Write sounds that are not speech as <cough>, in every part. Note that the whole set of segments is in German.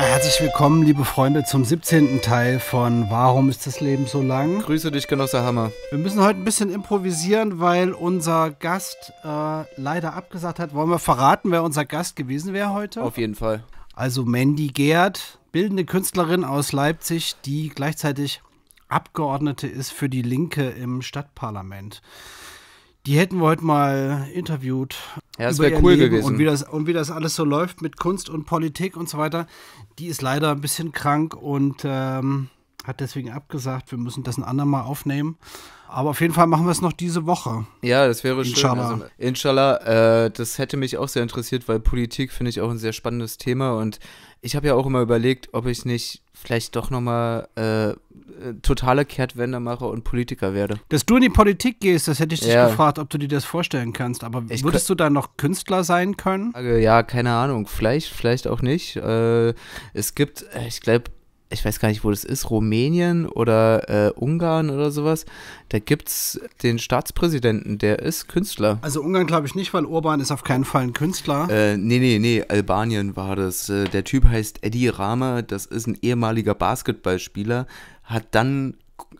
Ja, herzlich willkommen, liebe Freunde, zum 17. Teil von Warum ist das Leben so lang? Grüße dich, Genosse Hammer. Wir müssen heute ein bisschen improvisieren, weil unser Gast äh, leider abgesagt hat. Wollen wir verraten, wer unser Gast gewesen wäre heute? Auf jeden Fall. Also Mandy Gerd, bildende Künstlerin aus Leipzig, die gleichzeitig Abgeordnete ist für die Linke im Stadtparlament. Die hätten wir heute mal interviewt. Ja, das wäre cool Leben gewesen. Und wie, das, und wie das alles so läuft mit Kunst und Politik und so weiter. Die ist leider ein bisschen krank und ähm, hat deswegen abgesagt. Wir müssen das ein andermal aufnehmen. Aber auf jeden Fall machen wir es noch diese Woche. Ja, das wäre Inshallah. schön. Also, Inshallah, äh, das hätte mich auch sehr interessiert, weil Politik finde ich auch ein sehr spannendes Thema und ich habe ja auch immer überlegt, ob ich nicht vielleicht doch nochmal äh, äh totale Kehrtwende mache und Politiker werde. Dass du in die Politik gehst, das hätte ich dich ja. gefragt, ob du dir das vorstellen kannst. Aber ich würdest du dann noch Künstler sein können? Ja, keine Ahnung. Vielleicht, vielleicht auch nicht. Äh, es gibt, äh, ich glaube, ich weiß gar nicht, wo das ist, Rumänien oder äh, Ungarn oder sowas, da gibt es den Staatspräsidenten, der ist Künstler. Also Ungarn glaube ich nicht, weil Urban ist auf keinen Fall ein Künstler. Äh, nee, nee, nee, Albanien war das. Äh, der Typ heißt Eddie Rama, das ist ein ehemaliger Basketballspieler, hat dann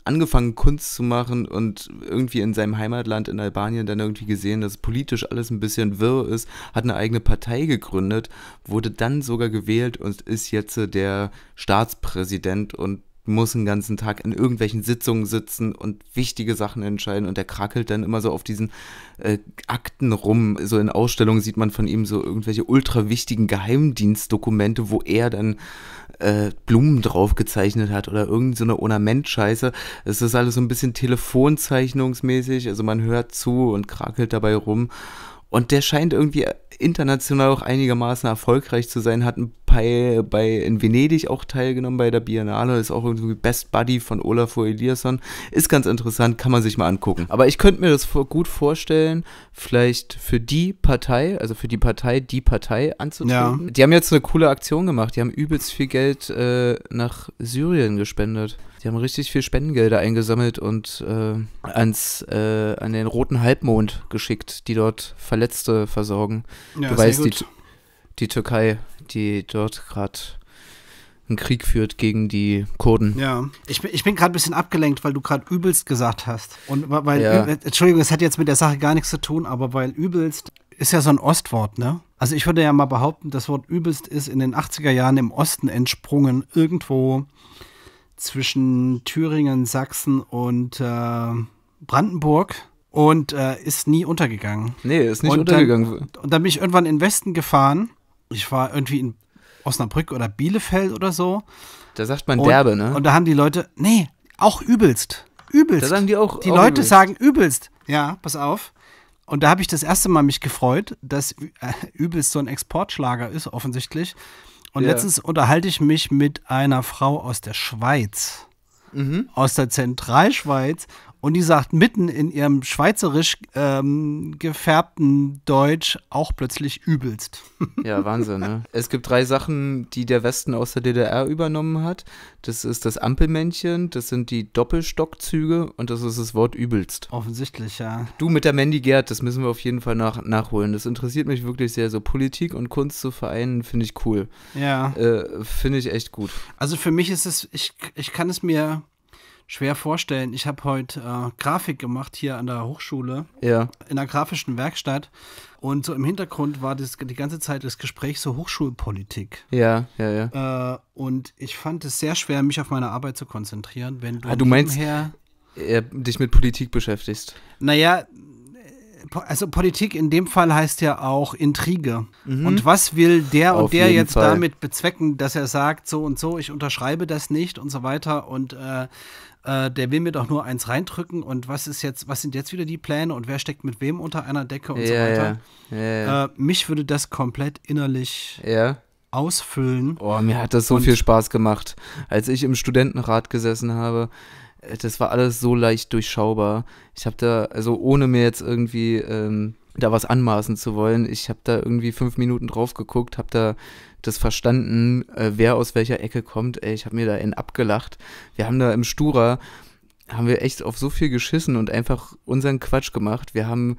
angefangen, Kunst zu machen und irgendwie in seinem Heimatland in Albanien dann irgendwie gesehen, dass politisch alles ein bisschen wirr ist, hat eine eigene Partei gegründet, wurde dann sogar gewählt und ist jetzt äh, der Staatspräsident und muss den ganzen Tag in irgendwelchen Sitzungen sitzen und wichtige Sachen entscheiden und der krackelt dann immer so auf diesen äh, Akten rum. So in Ausstellungen sieht man von ihm so irgendwelche ultra wichtigen Geheimdienstdokumente, wo er dann äh, Blumen drauf gezeichnet hat oder irgendeine so eine Ornamentscheiße. Es ist alles so ein bisschen telefonzeichnungsmäßig, also man hört zu und krakelt dabei rum. Und der scheint irgendwie international auch einigermaßen erfolgreich zu sein, hat ein bei, bei in Venedig auch teilgenommen bei der Biennale, ist auch irgendwie Best Buddy von Olafur Eliasson. Ist ganz interessant, kann man sich mal angucken. Aber ich könnte mir das gut vorstellen, vielleicht für die Partei, also für die Partei, die Partei anzutreten. Ja. Die haben jetzt eine coole Aktion gemacht. Die haben übelst viel Geld äh, nach Syrien gespendet. Die haben richtig viel Spendengelder eingesammelt und äh, ans, äh, an den Roten Halbmond geschickt, die dort Verletzte versorgen. Ja, du weißt, die, die Türkei, die dort gerade einen Krieg führt gegen die Kurden. Ja, ich bin, ich bin gerade ein bisschen abgelenkt, weil du gerade übelst gesagt hast. Und weil, ja. Entschuldigung, es hat jetzt mit der Sache gar nichts zu tun, aber weil übelst ist ja so ein Ostwort, ne? Also ich würde ja mal behaupten, das Wort übelst ist in den 80er Jahren im Osten entsprungen, irgendwo zwischen Thüringen, Sachsen und äh, Brandenburg und äh, ist nie untergegangen. Nee, ist nicht und untergegangen. Dann, und dann bin ich irgendwann in den Westen gefahren ich war irgendwie in Osnabrück oder Bielefeld oder so. Da sagt man und, derbe, ne? Und da haben die Leute, nee, auch übelst. Übelst. Da sagen die auch. Die auch Leute übelst. sagen übelst. Ja, pass auf. Und da habe ich das erste Mal mich gefreut, dass äh, übelst so ein Exportschlager ist, offensichtlich. Und ja. letztens unterhalte ich mich mit einer Frau aus der Schweiz. Mhm. Aus der Zentralschweiz. Und die sagt mitten in ihrem schweizerisch ähm, gefärbten Deutsch auch plötzlich übelst. <laughs> Ja, Wahnsinn, ne? Es gibt drei Sachen, die der Westen aus der DDR übernommen hat. Das ist das Ampelmännchen, das sind die Doppelstockzüge und das ist das Wort übelst. Offensichtlich, ja. Du mit der Mandy Gerd, das müssen wir auf jeden Fall nach, nachholen. Das interessiert mich wirklich sehr. So Politik und Kunst zu vereinen, finde ich cool. Ja. Äh, finde ich echt gut. Also für mich ist es, ich, ich kann es mir schwer vorstellen. Ich habe heute äh, Grafik gemacht hier an der Hochschule, ja. in der grafischen Werkstatt. Und so im Hintergrund war das, die ganze Zeit das Gespräch so Hochschulpolitik. Ja, ja, ja. Äh, und ich fand es sehr schwer, mich auf meine Arbeit zu konzentrieren, wenn du, ah, du meinst, her äh, dich mit Politik beschäftigst. Naja, äh, also Politik in dem Fall heißt ja auch Intrige. Mhm. Und was will der und Auf der jetzt Fall. damit bezwecken, dass er sagt, so und so, ich unterschreibe das nicht und so weiter. Und äh, äh, der will mir doch nur eins reindrücken und was ist jetzt, was sind jetzt wieder die Pläne und wer steckt mit wem unter einer Decke und ja, so weiter. Ja, äh, mich würde das komplett innerlich ausfüllen. Oh, mir hat das so viel Spaß gemacht. Als ich im Studentenrat gesessen habe, äh, das war alles so leicht durchschaubar. Ich habe da, also ohne mir jetzt irgendwie ähm, da was anmaßen zu wollen, ich habe da irgendwie fünf Minuten drauf geguckt, habe da das verstanden, äh, wer aus welcher Ecke kommt. Ey, ich habe mir da einen abgelacht. Wir haben da im Stura, haben wir echt auf so viel geschissen und einfach unseren Quatsch gemacht. Wir haben,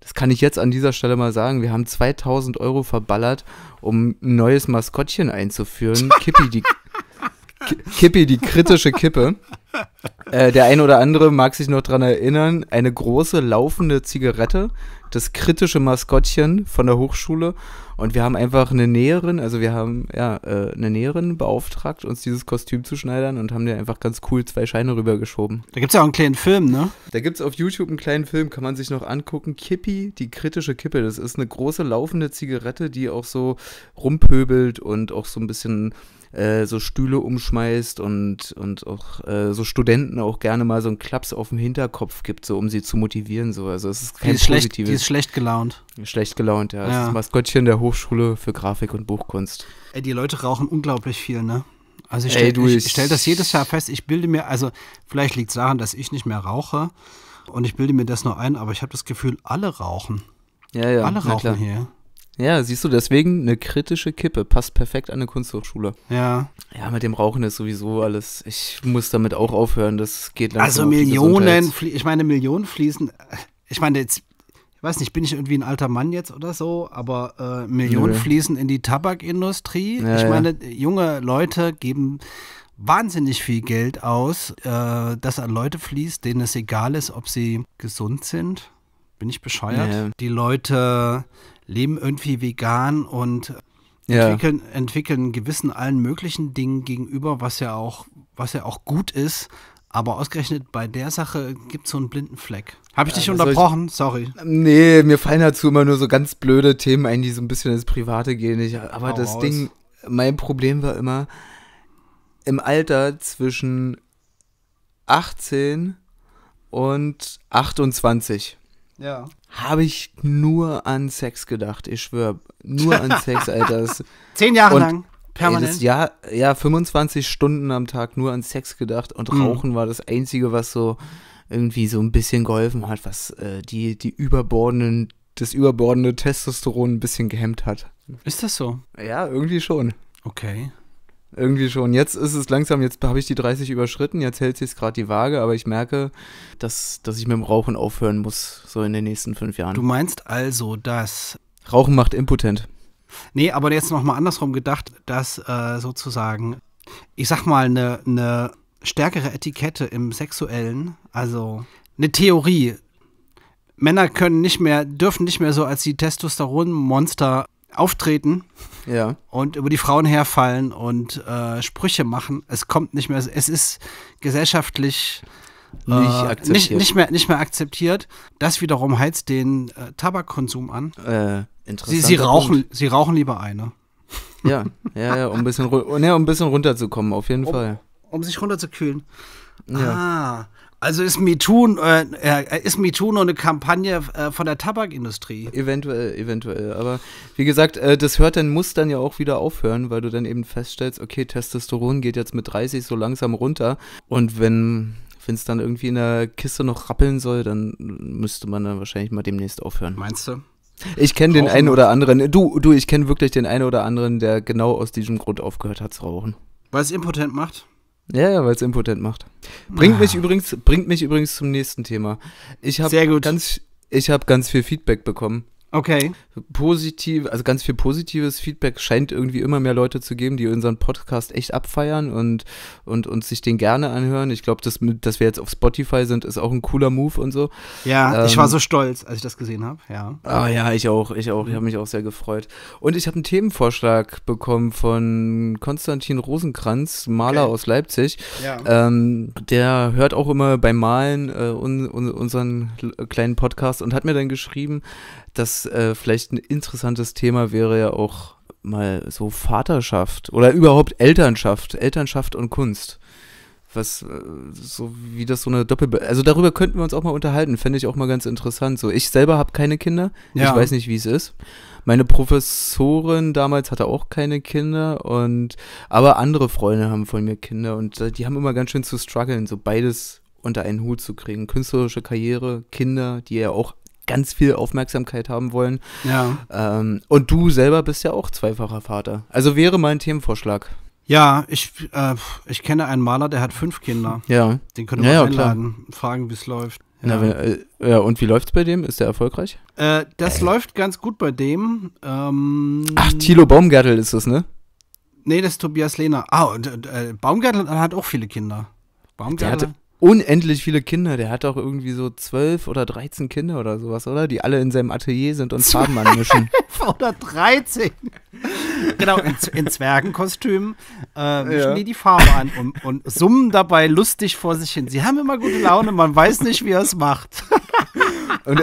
das kann ich jetzt an dieser Stelle mal sagen, wir haben 2000 Euro verballert, um ein neues Maskottchen einzuführen. <laughs> Kippi, die Kippi, die kritische Kippe. Äh, der ein oder andere mag sich noch dran erinnern, eine große laufende Zigarette, das kritische Maskottchen von der Hochschule. Und wir haben einfach eine Näherin, also wir haben ja äh, eine Näherin beauftragt, uns dieses Kostüm zu schneidern und haben dir einfach ganz cool zwei Scheine rübergeschoben. Da gibt es ja auch einen kleinen Film, ne? Da gibt es auf YouTube einen kleinen Film, kann man sich noch angucken. Kippi, die kritische Kippe. Das ist eine große laufende Zigarette, die auch so rumpöbelt und auch so ein bisschen äh, so Stühle umschmeißt und, und auch äh, so Studenten auch gerne mal so einen Klaps auf den Hinterkopf gibt, so um sie zu motivieren. So. Also es ist kein die ist positives. die ist schlecht gelaunt. Schlecht gelaunt, ja. ja. Das ist Maskottchen der Hochschule für Grafik und Buchkunst. Ey, die Leute rauchen unglaublich viel, ne? Also ich stelle stell, das jedes Jahr fest, ich bilde mir, also vielleicht liegt es daran, dass ich nicht mehr rauche und ich bilde mir das nur ein, aber ich habe das Gefühl, alle rauchen. Ja, ja. Alle rauchen hier. Ja, siehst du, deswegen eine kritische Kippe passt perfekt an eine Kunsthochschule. Ja. Ja, mit dem Rauchen ist sowieso alles. Ich muss damit auch aufhören, das geht langsam. Also Millionen, ich meine, Millionen fließen. Äh, ich meine, jetzt, ich weiß nicht, bin ich irgendwie ein alter Mann jetzt oder so, aber äh, Millionen Nö. fließen in die Tabakindustrie. Ja, ich meine, ja. junge Leute geben wahnsinnig viel Geld aus, äh, das an Leute fließt, denen es egal ist, ob sie gesund sind. Bin ich bescheuert? Nee. Die Leute leben irgendwie vegan und ja. entwickeln, entwickeln Gewissen allen möglichen Dingen gegenüber, was ja auch, was ja auch gut ist. Aber ausgerechnet bei der Sache gibt es so einen blinden Fleck. Habe ich dich ja, unterbrochen? Ich, Sorry. Nee, mir fallen dazu immer nur so ganz blöde Themen ein, die so ein bisschen ins Private gehen. Ich, aber Hau das raus. Ding, mein Problem war immer, im Alter zwischen 18 und 28. Ja habe ich nur an Sex gedacht, ich schwöre. Nur an <laughs> Sex, Alter. Zehn Jahre und, lang, permanent. Ey, das, ja, ja, 25 Stunden am Tag nur an Sex gedacht und mhm. Rauchen war das Einzige, was so irgendwie so ein bisschen geholfen hat, was äh, die, die überbordenden, das überbordende Testosteron ein bisschen gehemmt hat. Ist das so? Ja, irgendwie schon. Okay irgendwie schon. Jetzt ist es langsam, jetzt habe ich die 30 überschritten, jetzt hält sich gerade die Waage, aber ich merke, dass, dass ich mit dem Rauchen aufhören muss, so in den nächsten fünf Jahren. Du meinst also, dass. Rauchen macht impotent. Nee, aber jetzt nochmal andersrum gedacht, dass äh, sozusagen, ich sag mal, eine ne stärkere Etikette im Sexuellen, also eine Theorie. Männer können nicht mehr, dürfen nicht mehr so als die Testosteronmonster auftreten ja. und über die Frauen herfallen und äh, Sprüche machen. Es kommt nicht mehr, es ist gesellschaftlich nicht, äh, nicht, nicht, mehr, nicht mehr akzeptiert. Das wiederum heizt den äh, Tabakkonsum an. Äh, interessant. Sie, sie, rauchen, sie rauchen lieber eine. Ja, ja, ja, um ein bisschen, ja, um ein bisschen runterzukommen, auf jeden um, Fall. Um sich runterzukühlen. Ja. Ah, also ist MeToo, äh, äh, ist MeToo nur eine Kampagne äh, von der Tabakindustrie? Eventuell, eventuell. Aber wie gesagt, äh, das hört dann, muss dann ja auch wieder aufhören, weil du dann eben feststellst, okay, Testosteron geht jetzt mit 30 so langsam runter. Und wenn es dann irgendwie in der Kiste noch rappeln soll, dann müsste man dann wahrscheinlich mal demnächst aufhören. Meinst du? Ich kenne den einen oder anderen, du, du, ich kenne wirklich den einen oder anderen, der genau aus diesem Grund aufgehört hat zu rauchen. Weil es impotent macht? Ja, ja, weil es impotent macht. Bringt ah. mich übrigens, bringt mich übrigens zum nächsten Thema. Ich habe ganz, ich habe ganz viel Feedback bekommen Okay. Positiv, also ganz viel positives Feedback scheint irgendwie immer mehr Leute zu geben, die unseren Podcast echt abfeiern und, und, und sich den gerne anhören. Ich glaube, dass, dass wir jetzt auf Spotify sind, ist auch ein cooler Move und so. Ja, ähm, ich war ähm, so stolz, als ich das gesehen habe, ja. Ah ja, ich auch, ich auch. Ich habe mhm. mich auch sehr gefreut. Und ich habe einen Themenvorschlag bekommen von Konstantin Rosenkranz, Maler okay. aus Leipzig. Ja. Ähm, der hört auch immer beim Malen äh, un, un, unseren kleinen Podcast und hat mir dann geschrieben, das äh, vielleicht ein interessantes Thema wäre ja auch mal so Vaterschaft oder überhaupt Elternschaft, Elternschaft und Kunst. Was, äh, so wie das so eine Doppel... Also darüber könnten wir uns auch mal unterhalten, fände ich auch mal ganz interessant. So, ich selber habe keine Kinder, ja. ich weiß nicht, wie es ist. Meine Professorin damals hatte auch keine Kinder und, aber andere Freunde haben von mir Kinder und äh, die haben immer ganz schön zu strugglen, so beides unter einen Hut zu kriegen. Künstlerische Karriere, Kinder, die ja auch ganz viel Aufmerksamkeit haben wollen. Ja. Ähm, und du selber bist ja auch zweifacher Vater. Also wäre mein Themenvorschlag. Ja, ich, äh, ich kenne einen Maler, der hat fünf Kinder. Ja. Den können wir ja, ja, einladen, klar. fragen, wie es läuft. Ja. Na, äh, ja, und wie läuft's bei dem? Ist der erfolgreich? Äh, das äh. läuft ganz gut bei dem. Ähm, Ach, Thilo Baumgärtel ist es, ne? Nee, das ist Tobias Lehner. Ah, und, äh, Baumgärtel hat auch viele Kinder. Baumgärtel? unendlich viele Kinder. Der hat auch irgendwie so zwölf oder dreizehn Kinder oder sowas, oder? Die alle in seinem Atelier sind und <laughs> Farben anmischen. oder dreizehn genau, in, in Zwergenkostümen äh, mischen ja. die die Farbe an und, und summen dabei lustig vor sich hin. Sie haben immer gute Laune, man weiß nicht, wie er es macht. Und,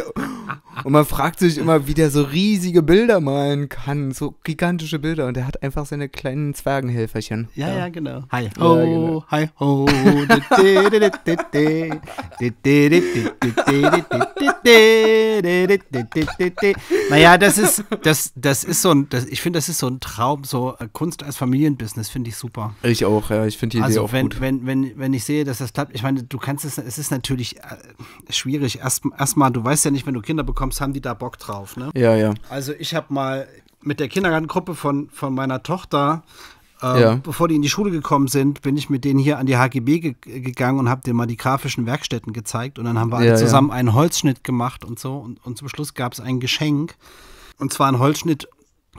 und, man fragt sich immer, wie der so riesige Bilder malen kann, so gigantische Bilder. Und er hat einfach seine kleinen Zwergenhelferchen. Ja, ja, genau. Hi ho, ja, genau. hi ho. naja, das ist, das, das ist so ein, das, ich finde, das ist so ein Traum, so äh, Kunst als Familienbusiness finde ich super. Ich auch, ja, ich finde die also Idee auch wenn, gut. Wenn, wenn, wenn ich sehe, dass das klappt, ich meine, du kannst es, es ist natürlich äh, schwierig. Erstmal, erst du weißt ja nicht, wenn du Kinder bekommst, haben die da Bock drauf, ne? Ja, ja. Also ich habe mal mit der Kindergartengruppe von, von meiner Tochter ähm, ja. Bevor die in die Schule gekommen sind, bin ich mit denen hier an die HGB ge gegangen und habe denen mal die grafischen Werkstätten gezeigt. Und dann haben wir alle ja, zusammen ja. einen Holzschnitt gemacht und so. Und, und zum Schluss gab es ein Geschenk. Und zwar ein Holzschnitt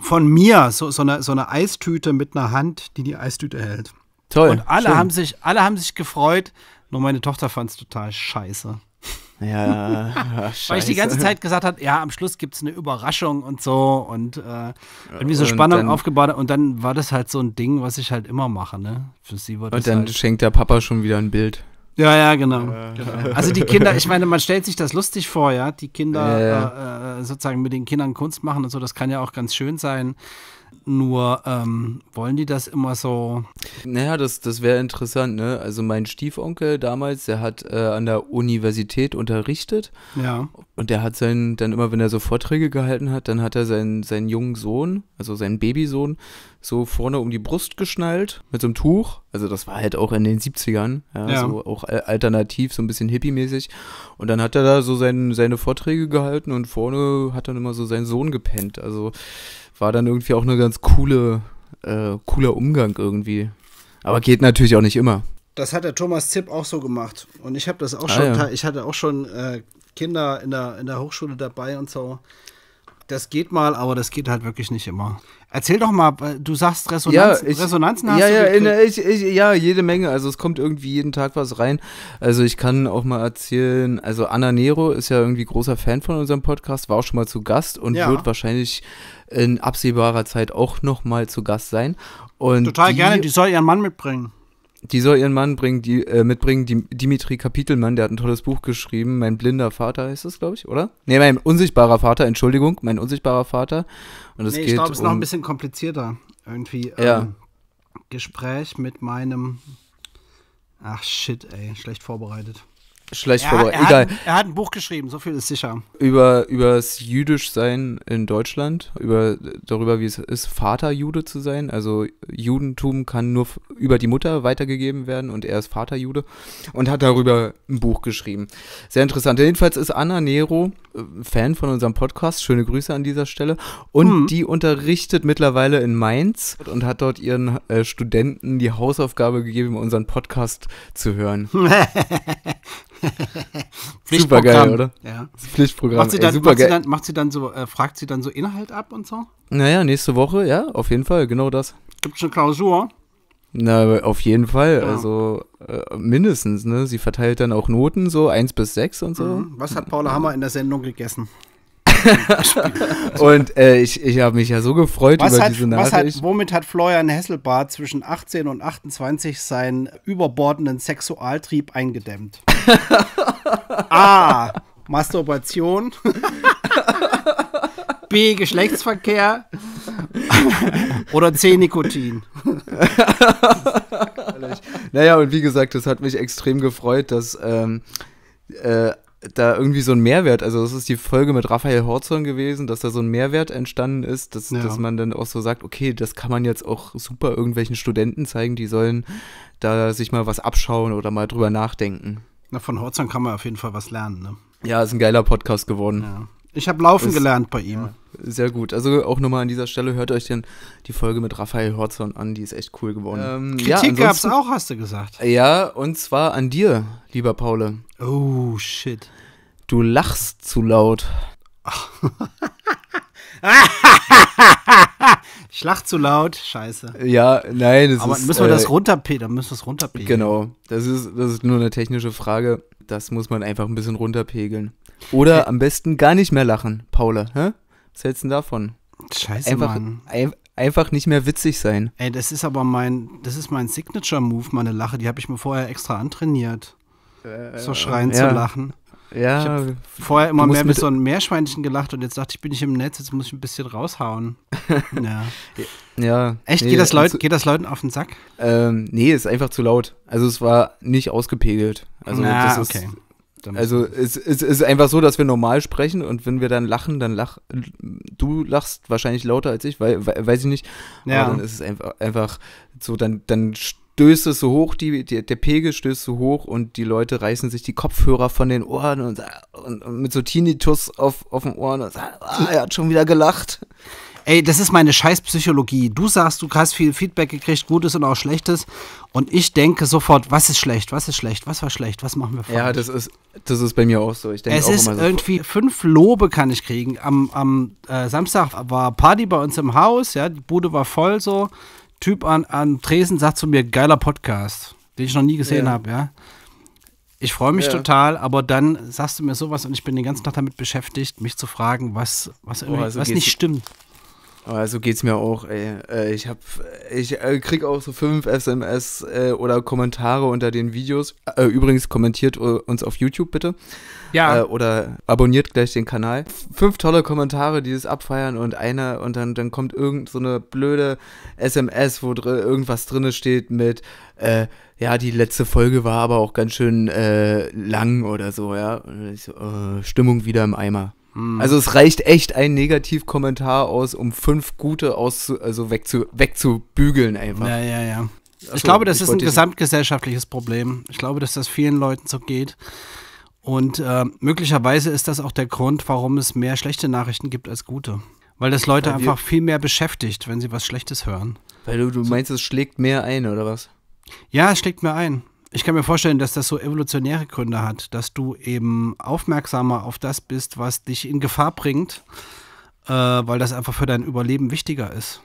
von mir so, so, eine, so eine Eistüte mit einer Hand, die die Eistüte hält. Toll. Und alle haben sich, alle haben sich gefreut. Nur meine Tochter fand es total scheiße. Ja, scheiße. <laughs> Weil ich die ganze Zeit gesagt habe, ja, am Schluss gibt es eine Überraschung und so und äh, irgendwie so Spannung dann, aufgebaut. Und dann war das halt so ein Ding, was ich halt immer mache, ne? Für sie war das Und dann halt schenkt der Papa schon wieder ein Bild. Ja, ja, genau. Äh. Also die Kinder, ich meine, man stellt sich das lustig vor, ja, die Kinder äh. Äh, sozusagen mit den Kindern Kunst machen und so, das kann ja auch ganz schön sein. Nur ähm, wollen die das immer so? Naja, das, das wäre interessant, ne? Also mein Stiefonkel damals, der hat äh, an der Universität unterrichtet. Ja. Und der hat seinen, dann immer, wenn er so Vorträge gehalten hat, dann hat er seinen, seinen jungen Sohn, also seinen Babysohn, so vorne um die Brust geschnallt mit so einem Tuch. Also das war halt auch in den 70ern, ja, ja. So auch äh, alternativ, so ein bisschen hippiemäßig. Und dann hat er da so sein, seine Vorträge gehalten und vorne hat dann immer so seinen Sohn gepennt. Also war dann irgendwie auch eine ganz coole, äh, cooler Umgang irgendwie. Aber geht natürlich auch nicht immer. Das hat der Thomas Zipp auch so gemacht. Und ich habe das auch ah, schon, ja. ich hatte auch schon äh, Kinder in der, in der Hochschule dabei und so. Das geht mal, aber das geht halt wirklich nicht immer. Erzähl doch mal, äh, du sagst Resonanzen, ja, ich, Resonanzen hast ja, du ja, gekriegt. ich, ich, ja, jede Menge. Also es kommt irgendwie jeden Tag was rein. Also ich kann auch mal erzählen, also Anna Nero ist ja irgendwie großer Fan von unserem Podcast, war auch schon mal zu Gast und ja. wird wahrscheinlich in absehbarer Zeit auch noch mal zu Gast sein. Und Total die, gerne, die soll ihren Mann mitbringen die soll ihren Mann bringen, die, äh, mitbringen, die, Dimitri Kapitelmann, der hat ein tolles Buch geschrieben. Mein blinder Vater heißt es, glaube ich, oder? Nee, mein unsichtbarer Vater, Entschuldigung, mein unsichtbarer Vater. Und nee, geht ich glaube, es um, ist noch ein bisschen komplizierter. Irgendwie ähm, ja. Gespräch mit meinem. Ach shit, ey, schlecht vorbereitet schlecht vorbei. Egal. Hat, er hat ein Buch geschrieben, so viel ist sicher. Über, über das Jüdischsein in Deutschland, über darüber, wie es ist, Vater Jude zu sein. Also Judentum kann nur über die Mutter weitergegeben werden und er ist Vater Jude und hat darüber ein Buch geschrieben. Sehr interessant. Jedenfalls ist Anna Nero äh, Fan von unserem Podcast. Schöne Grüße an dieser Stelle. Und hm. die unterrichtet mittlerweile in Mainz und hat dort ihren äh, Studenten die Hausaufgabe gegeben, unseren Podcast zu hören. <laughs> super geil, oder? Ja. Pflichtprogramm. Macht sie dann, Ey, macht sie dann, macht sie dann so, äh, fragt sie dann so Inhalt ab und so? Naja, nächste Woche, ja, auf jeden Fall, genau das. Gibt es eine Klausur? Na, auf jeden Fall, ja. also äh, mindestens, ne? Sie verteilt dann auch Noten, so 1 bis 6 und so. Mhm. Was hat Paula Hammer in der Sendung gegessen? <laughs> und äh, ich, ich habe mich ja so gefreut was über hat, diese Nachricht. Hat, womit hat Florian Hesselbart zwischen 18 und 28 seinen überbordenden Sexualtrieb eingedämmt? <laughs> A. Masturbation. <laughs> B. Geschlechtsverkehr. Oder C. Nikotin. naja, und wie gesagt, es hat mich extrem gefreut, dass. Ähm, äh, da irgendwie so ein Mehrwert, also das ist die Folge mit Raphael Horzorn gewesen, dass da so ein Mehrwert entstanden ist, dass, ja. dass man dann auch so sagt, okay, das kann man jetzt auch super irgendwelchen Studenten zeigen, die sollen da sich mal was abschauen oder mal drüber nachdenken. Na, von Horzorn kann man auf jeden Fall was lernen, ne? Ja, ist ein geiler Podcast geworden. Ja. Ich habe laufen das, gelernt bei ihm. Ja, sehr gut. Also auch nochmal an dieser Stelle, hört euch denn die Folge mit Raphael Horzon an, die ist echt cool geworden. Ähm, Kritik ja, gab es auch, hast du gesagt. Ja, und zwar an dir, lieber Paul. Oh, shit. Du lachst zu laut. <laughs> Ich lach zu laut, scheiße. Ja, nein, es Aber ist, müssen wir das äh, runterpegeln, müssen wir es runterpegeln. Genau, das ist, das ist nur eine technische Frage. Das muss man einfach ein bisschen runterpegeln. Oder am besten gar nicht mehr lachen, Paula. Hä? Was hältst du denn davon? Scheiße, einfach, Mann. Ein, einfach nicht mehr witzig sein. Ey, das ist aber mein, das ist mein Signature-Move, meine Lache. Die habe ich mir vorher extra antrainiert. Äh, so schreien äh, zu ja. lachen. Ja. vorher immer mehr mit so einem Meerschweinchen gelacht und jetzt dachte ich, bin ich im Netz, jetzt muss ich ein bisschen raushauen. <laughs> ja. ja. Echt? Nee, geht, das Leut, geht das Leuten auf den Sack? Ähm, nee, ist einfach zu laut. Also es war nicht ausgepegelt. Also Na, das ist. Okay. Also es, es, ist einfach so, dass wir normal sprechen und wenn wir dann lachen, dann lach du lachst wahrscheinlich lauter als ich, weil, weil weiß ich nicht. Ja. Aber dann ist es einfach, einfach so, dann, dann stößt es so hoch, die, die, der Pegel stößt so hoch und die Leute reißen sich die Kopfhörer von den Ohren und, und, und mit so Tinnitus auf, auf den Ohren und sagen, ah, er hat schon wieder gelacht. Ey, das ist meine Scheißpsychologie. Du sagst, du hast viel Feedback gekriegt, Gutes und auch Schlechtes. Und ich denke sofort, was ist schlecht, was ist schlecht, was war schlecht, was machen wir falsch? Ja, das ist, das ist bei mir auch so. Ich denke es auch ist immer so irgendwie fünf Lobe kann ich kriegen. Am, am äh, Samstag war Party bei uns im Haus, ja, die Bude war voll so. Typ an, an Dresden sagt zu mir, geiler Podcast, den ich noch nie gesehen ja. habe, ja. Ich freue mich ja. total, aber dann sagst du mir sowas und ich bin den ganzen Tag damit beschäftigt, mich zu fragen, was, was, oh, also was nicht stimmt. Aber so geht's mir auch, ey. Äh, ich hab, ich äh, krieg auch so fünf SMS äh, oder Kommentare unter den Videos. Übrigens kommentiert uns auf YouTube bitte. Ja. Oder abonniert gleich den Kanal. Fünf tolle Kommentare, die es abfeiern und einer und dann, dann kommt irgend so eine blöde SMS, wo dr irgendwas drinne steht mit, äh, ja, die letzte Folge war aber auch ganz schön äh, lang oder so, ja. So, äh, Stimmung wieder im Eimer. Mhm. Also es reicht echt ein Negativkommentar aus, um fünf gute aus, also wegzu, wegzubügeln einfach. Ja, ja, ja. Also, ich glaube, das ich ist ein gesamtgesellschaftliches Problem. Ich glaube, dass das vielen Leuten so geht. Und äh, möglicherweise ist das auch der Grund, warum es mehr schlechte Nachrichten gibt als gute. Weil das Leute weil einfach viel mehr beschäftigt, wenn sie was Schlechtes hören. Weil du, du meinst, es schlägt mehr ein, oder was? Ja, es schlägt mehr ein. Ich kann mir vorstellen, dass das so evolutionäre Gründe hat, dass du eben aufmerksamer auf das bist, was dich in Gefahr bringt, äh, weil das einfach für dein Überleben wichtiger ist.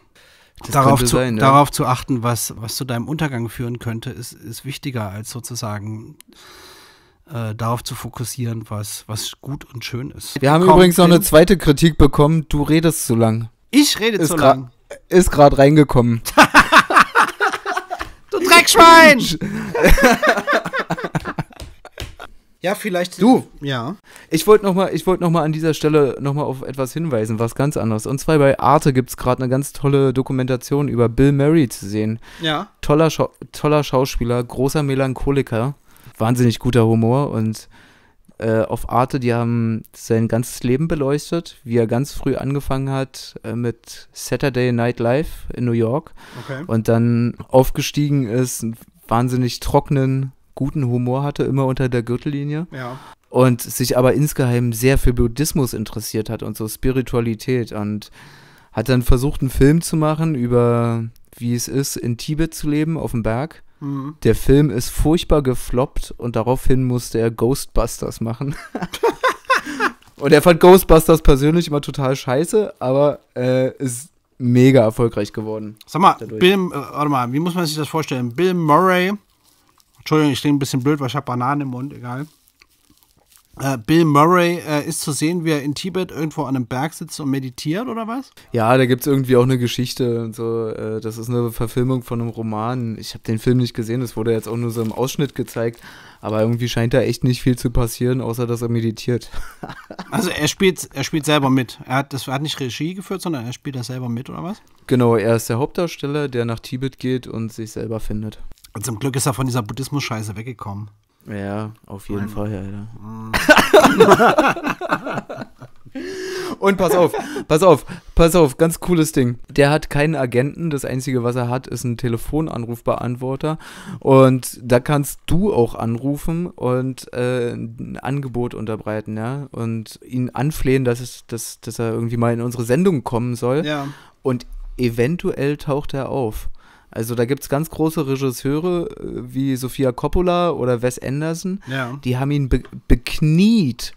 Darauf zu, sein, ja. darauf zu, achten, was, was zu deinem Untergang führen könnte, ist, ist wichtiger als sozusagen äh, darauf zu fokussieren, was, was gut und schön ist. Wir haben Kommt übrigens noch eine zweite Kritik bekommen, du redest zu lang. Ich rede ist zu lang. Ist gerade reingekommen. <laughs> Dreckschwein! <laughs> Ja, vielleicht. Du, ja. Ich wollte nochmal wollt noch an dieser Stelle nochmal auf etwas hinweisen, was ganz anderes. Und zwar bei Arte gibt es gerade eine ganz tolle Dokumentation über Bill Murray zu sehen. Ja. Toller, Schau toller Schauspieler, großer Melancholiker, wahnsinnig guter Humor und äh, auf Arte, die haben sein ganzes Leben beleuchtet, wie er ganz früh angefangen hat äh, mit Saturday Night Live in New York okay. und dann aufgestiegen ist, einen wahnsinnig trockenen, guten Humor hatte, immer unter der Gürtellinie. Ja. Und sich aber insgeheim sehr für Buddhismus interessiert hat und so Spiritualität und hat dann versucht, einen Film zu machen über wie es ist, in Tibet zu leben, auf dem Berg. Mhm. Der Film ist furchtbar gefloppt und daraufhin musste er Ghostbusters machen. <laughs> und er fand Ghostbusters persönlich immer total scheiße, aber äh, ist mega erfolgreich geworden. Sag mal, Bill, äh, warte mal, wie muss man sich das vorstellen? Bill Murray, Entschuldigung, ich klinge ein bisschen blöd, weil ich habe Bananen im Mund, egal. Äh, Bill Murray äh, ist zu sehen, wie er in Tibet irgendwo an einem Berg sitzt und meditiert oder was? Ja, da gibt es irgendwie auch eine Geschichte und so. Äh, das ist eine Verfilmung von einem Roman. Ich habe den Film nicht gesehen, das wurde jetzt auch nur so im Ausschnitt gezeigt. Aber irgendwie scheint da echt nicht viel zu passieren, außer dass er meditiert. <laughs> also er spielt, er spielt selber mit. Er hat, das, er hat nicht Regie geführt, sondern er spielt da selber mit oder was? Genau, er ist der Hauptdarsteller, der nach Tibet geht und sich selber findet. Und zum Glück ist er von dieser Buddhismus-Scheiße weggekommen. Ja, auf jeden Mann. Fall, Alter. <laughs> Und pass auf, pass auf, pass auf, ganz cooles Ding. Der hat keinen Agenten, das Einzige, was er hat, ist ein Telefonanrufbeantworter. Und da kannst du auch anrufen und äh, ein Angebot unterbreiten, ja. Und ihn anflehen, dass, es, dass, dass er irgendwie mal in unsere Sendung kommen soll. Ja. Und eventuell taucht er auf. Also da gibt es ganz große Regisseure äh, wie Sofia Coppola oder Wes Anderson, ja. die haben ihn be bekniet,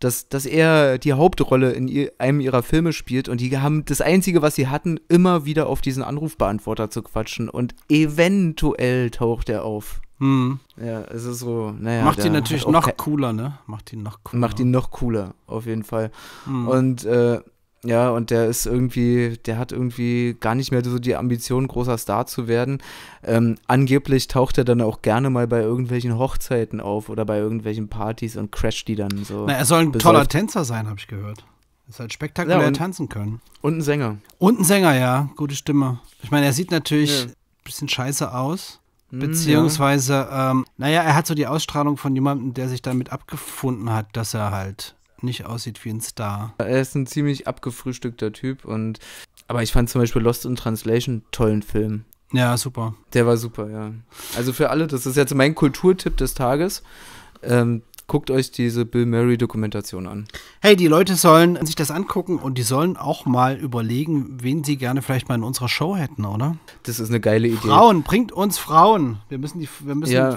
dass, dass er die Hauptrolle in ihr, einem ihrer Filme spielt und die haben das Einzige, was sie hatten, immer wieder auf diesen Anrufbeantworter zu quatschen und eventuell taucht er auf. Hm. Ja, es ist so, naja. Macht ihn natürlich noch cooler, ne? Macht ihn noch cooler. Macht ihn noch cooler, auf jeden Fall. Hm. Und äh, ja, und der ist irgendwie, der hat irgendwie gar nicht mehr so die Ambition, großer Star zu werden. Ähm, angeblich taucht er dann auch gerne mal bei irgendwelchen Hochzeiten auf oder bei irgendwelchen Partys und crasht die dann so. Na, er soll ein besäuft. toller Tänzer sein, habe ich gehört. Er soll spektakulär ja, und, tanzen können. Und ein Sänger. Und ein Sänger, ja. Gute Stimme. Ich meine, er sieht natürlich ein ja. bisschen scheiße aus. Hm, Beziehungsweise, ja. ähm, naja, er hat so die Ausstrahlung von jemandem, der sich damit abgefunden hat, dass er halt nicht aussieht wie ein Star. Er ist ein ziemlich abgefrühstückter Typ und aber ich fand zum Beispiel Lost in Translation einen tollen Film. Ja, super. Der war super, ja. Also für alle, das ist jetzt mein Kulturtipp des Tages. Ähm, guckt euch diese Bill Murray Dokumentation an. Hey, die Leute sollen sich das angucken und die sollen auch mal überlegen, wen sie gerne vielleicht mal in unserer Show hätten, oder? Das ist eine geile Idee. Frauen, bringt uns Frauen. Wir müssen die wir müssen ja.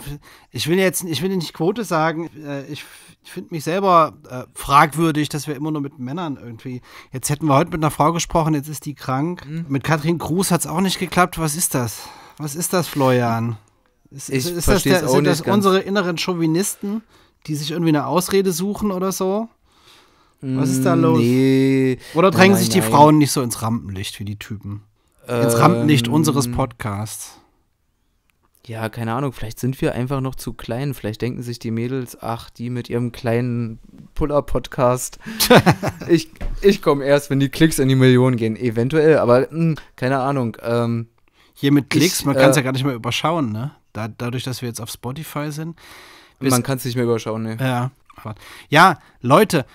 ich will jetzt ich will nicht Quote sagen, äh, ich ich finde mich selber äh, fragwürdig, dass wir immer nur mit Männern irgendwie. Jetzt hätten wir heute mit einer Frau gesprochen, jetzt ist die krank. Mhm. Mit Katrin Gruß hat es auch nicht geklappt. Was ist das? Was ist das, Florian? Ist, ich ist, ist das, der, sind das ganz. unsere inneren Chauvinisten, die sich irgendwie eine Ausrede suchen oder so? Was ist da mm, los? Nee. Oder drängen nein, sich die nein. Frauen nicht so ins Rampenlicht wie die Typen? Ähm, ins Rampenlicht unseres Podcasts ja, keine Ahnung, vielleicht sind wir einfach noch zu klein. Vielleicht denken sich die Mädels, ach, die mit ihrem kleinen Puller-Podcast. <laughs> ich ich komme erst, wenn die Klicks in die Millionen gehen. Eventuell, aber mh, hm, keine Ahnung. Ähm, Hier mit Klicks, ich, man kann es äh, ja gar nicht mehr überschauen, ne? Da, dadurch, dass wir jetzt auf Spotify sind. Man kann es nicht mehr überschauen, ne? Ja. Ja, Leute,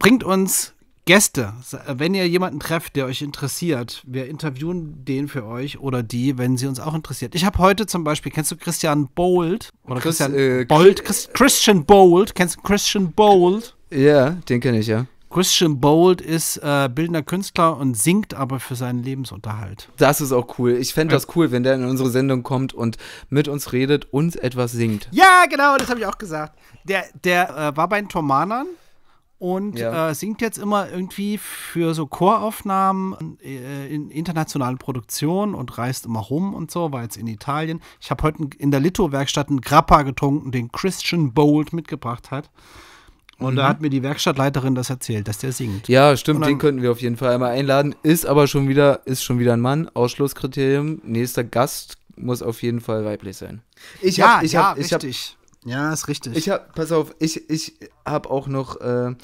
bringt uns Gäste, wenn ihr jemanden trefft, der euch interessiert, wir interviewen den für euch oder die, wenn sie uns auch interessiert. Ich habe heute zum Beispiel, kennst du Christian Bold? Oder Chris, Christian äh, Bold? Chris, Christian Bold, kennst du Christian Bold? Ja, den kenne ich, ja. Christian Bold ist äh, bildender Künstler und singt aber für seinen Lebensunterhalt. Das ist auch cool. Ich fände ja. das cool, wenn der in unsere Sendung kommt und mit uns redet und etwas singt. Ja, genau, das habe ich auch gesagt. Der, der äh, war bei den Tormanern und ja. äh, singt jetzt immer irgendwie für so Choraufnahmen äh, in internationalen Produktionen und reist immer rum und so, war jetzt in Italien. Ich habe heute in der Litho-Werkstatt einen Grappa getrunken, den Christian Bold mitgebracht hat. Und mhm. da hat mir die Werkstattleiterin das erzählt, dass der singt. Ja, stimmt, dann, den könnten wir auf jeden Fall einmal einladen. Ist aber schon wieder, ist schon wieder ein Mann. Ausschlusskriterium. Nächster Gast muss auf jeden Fall weiblich sein. Ich ja, hab, ich ja, hab, ich richtig. Hab, ja, ist richtig. Ich hab, pass auf, ich, ich habe auch noch äh,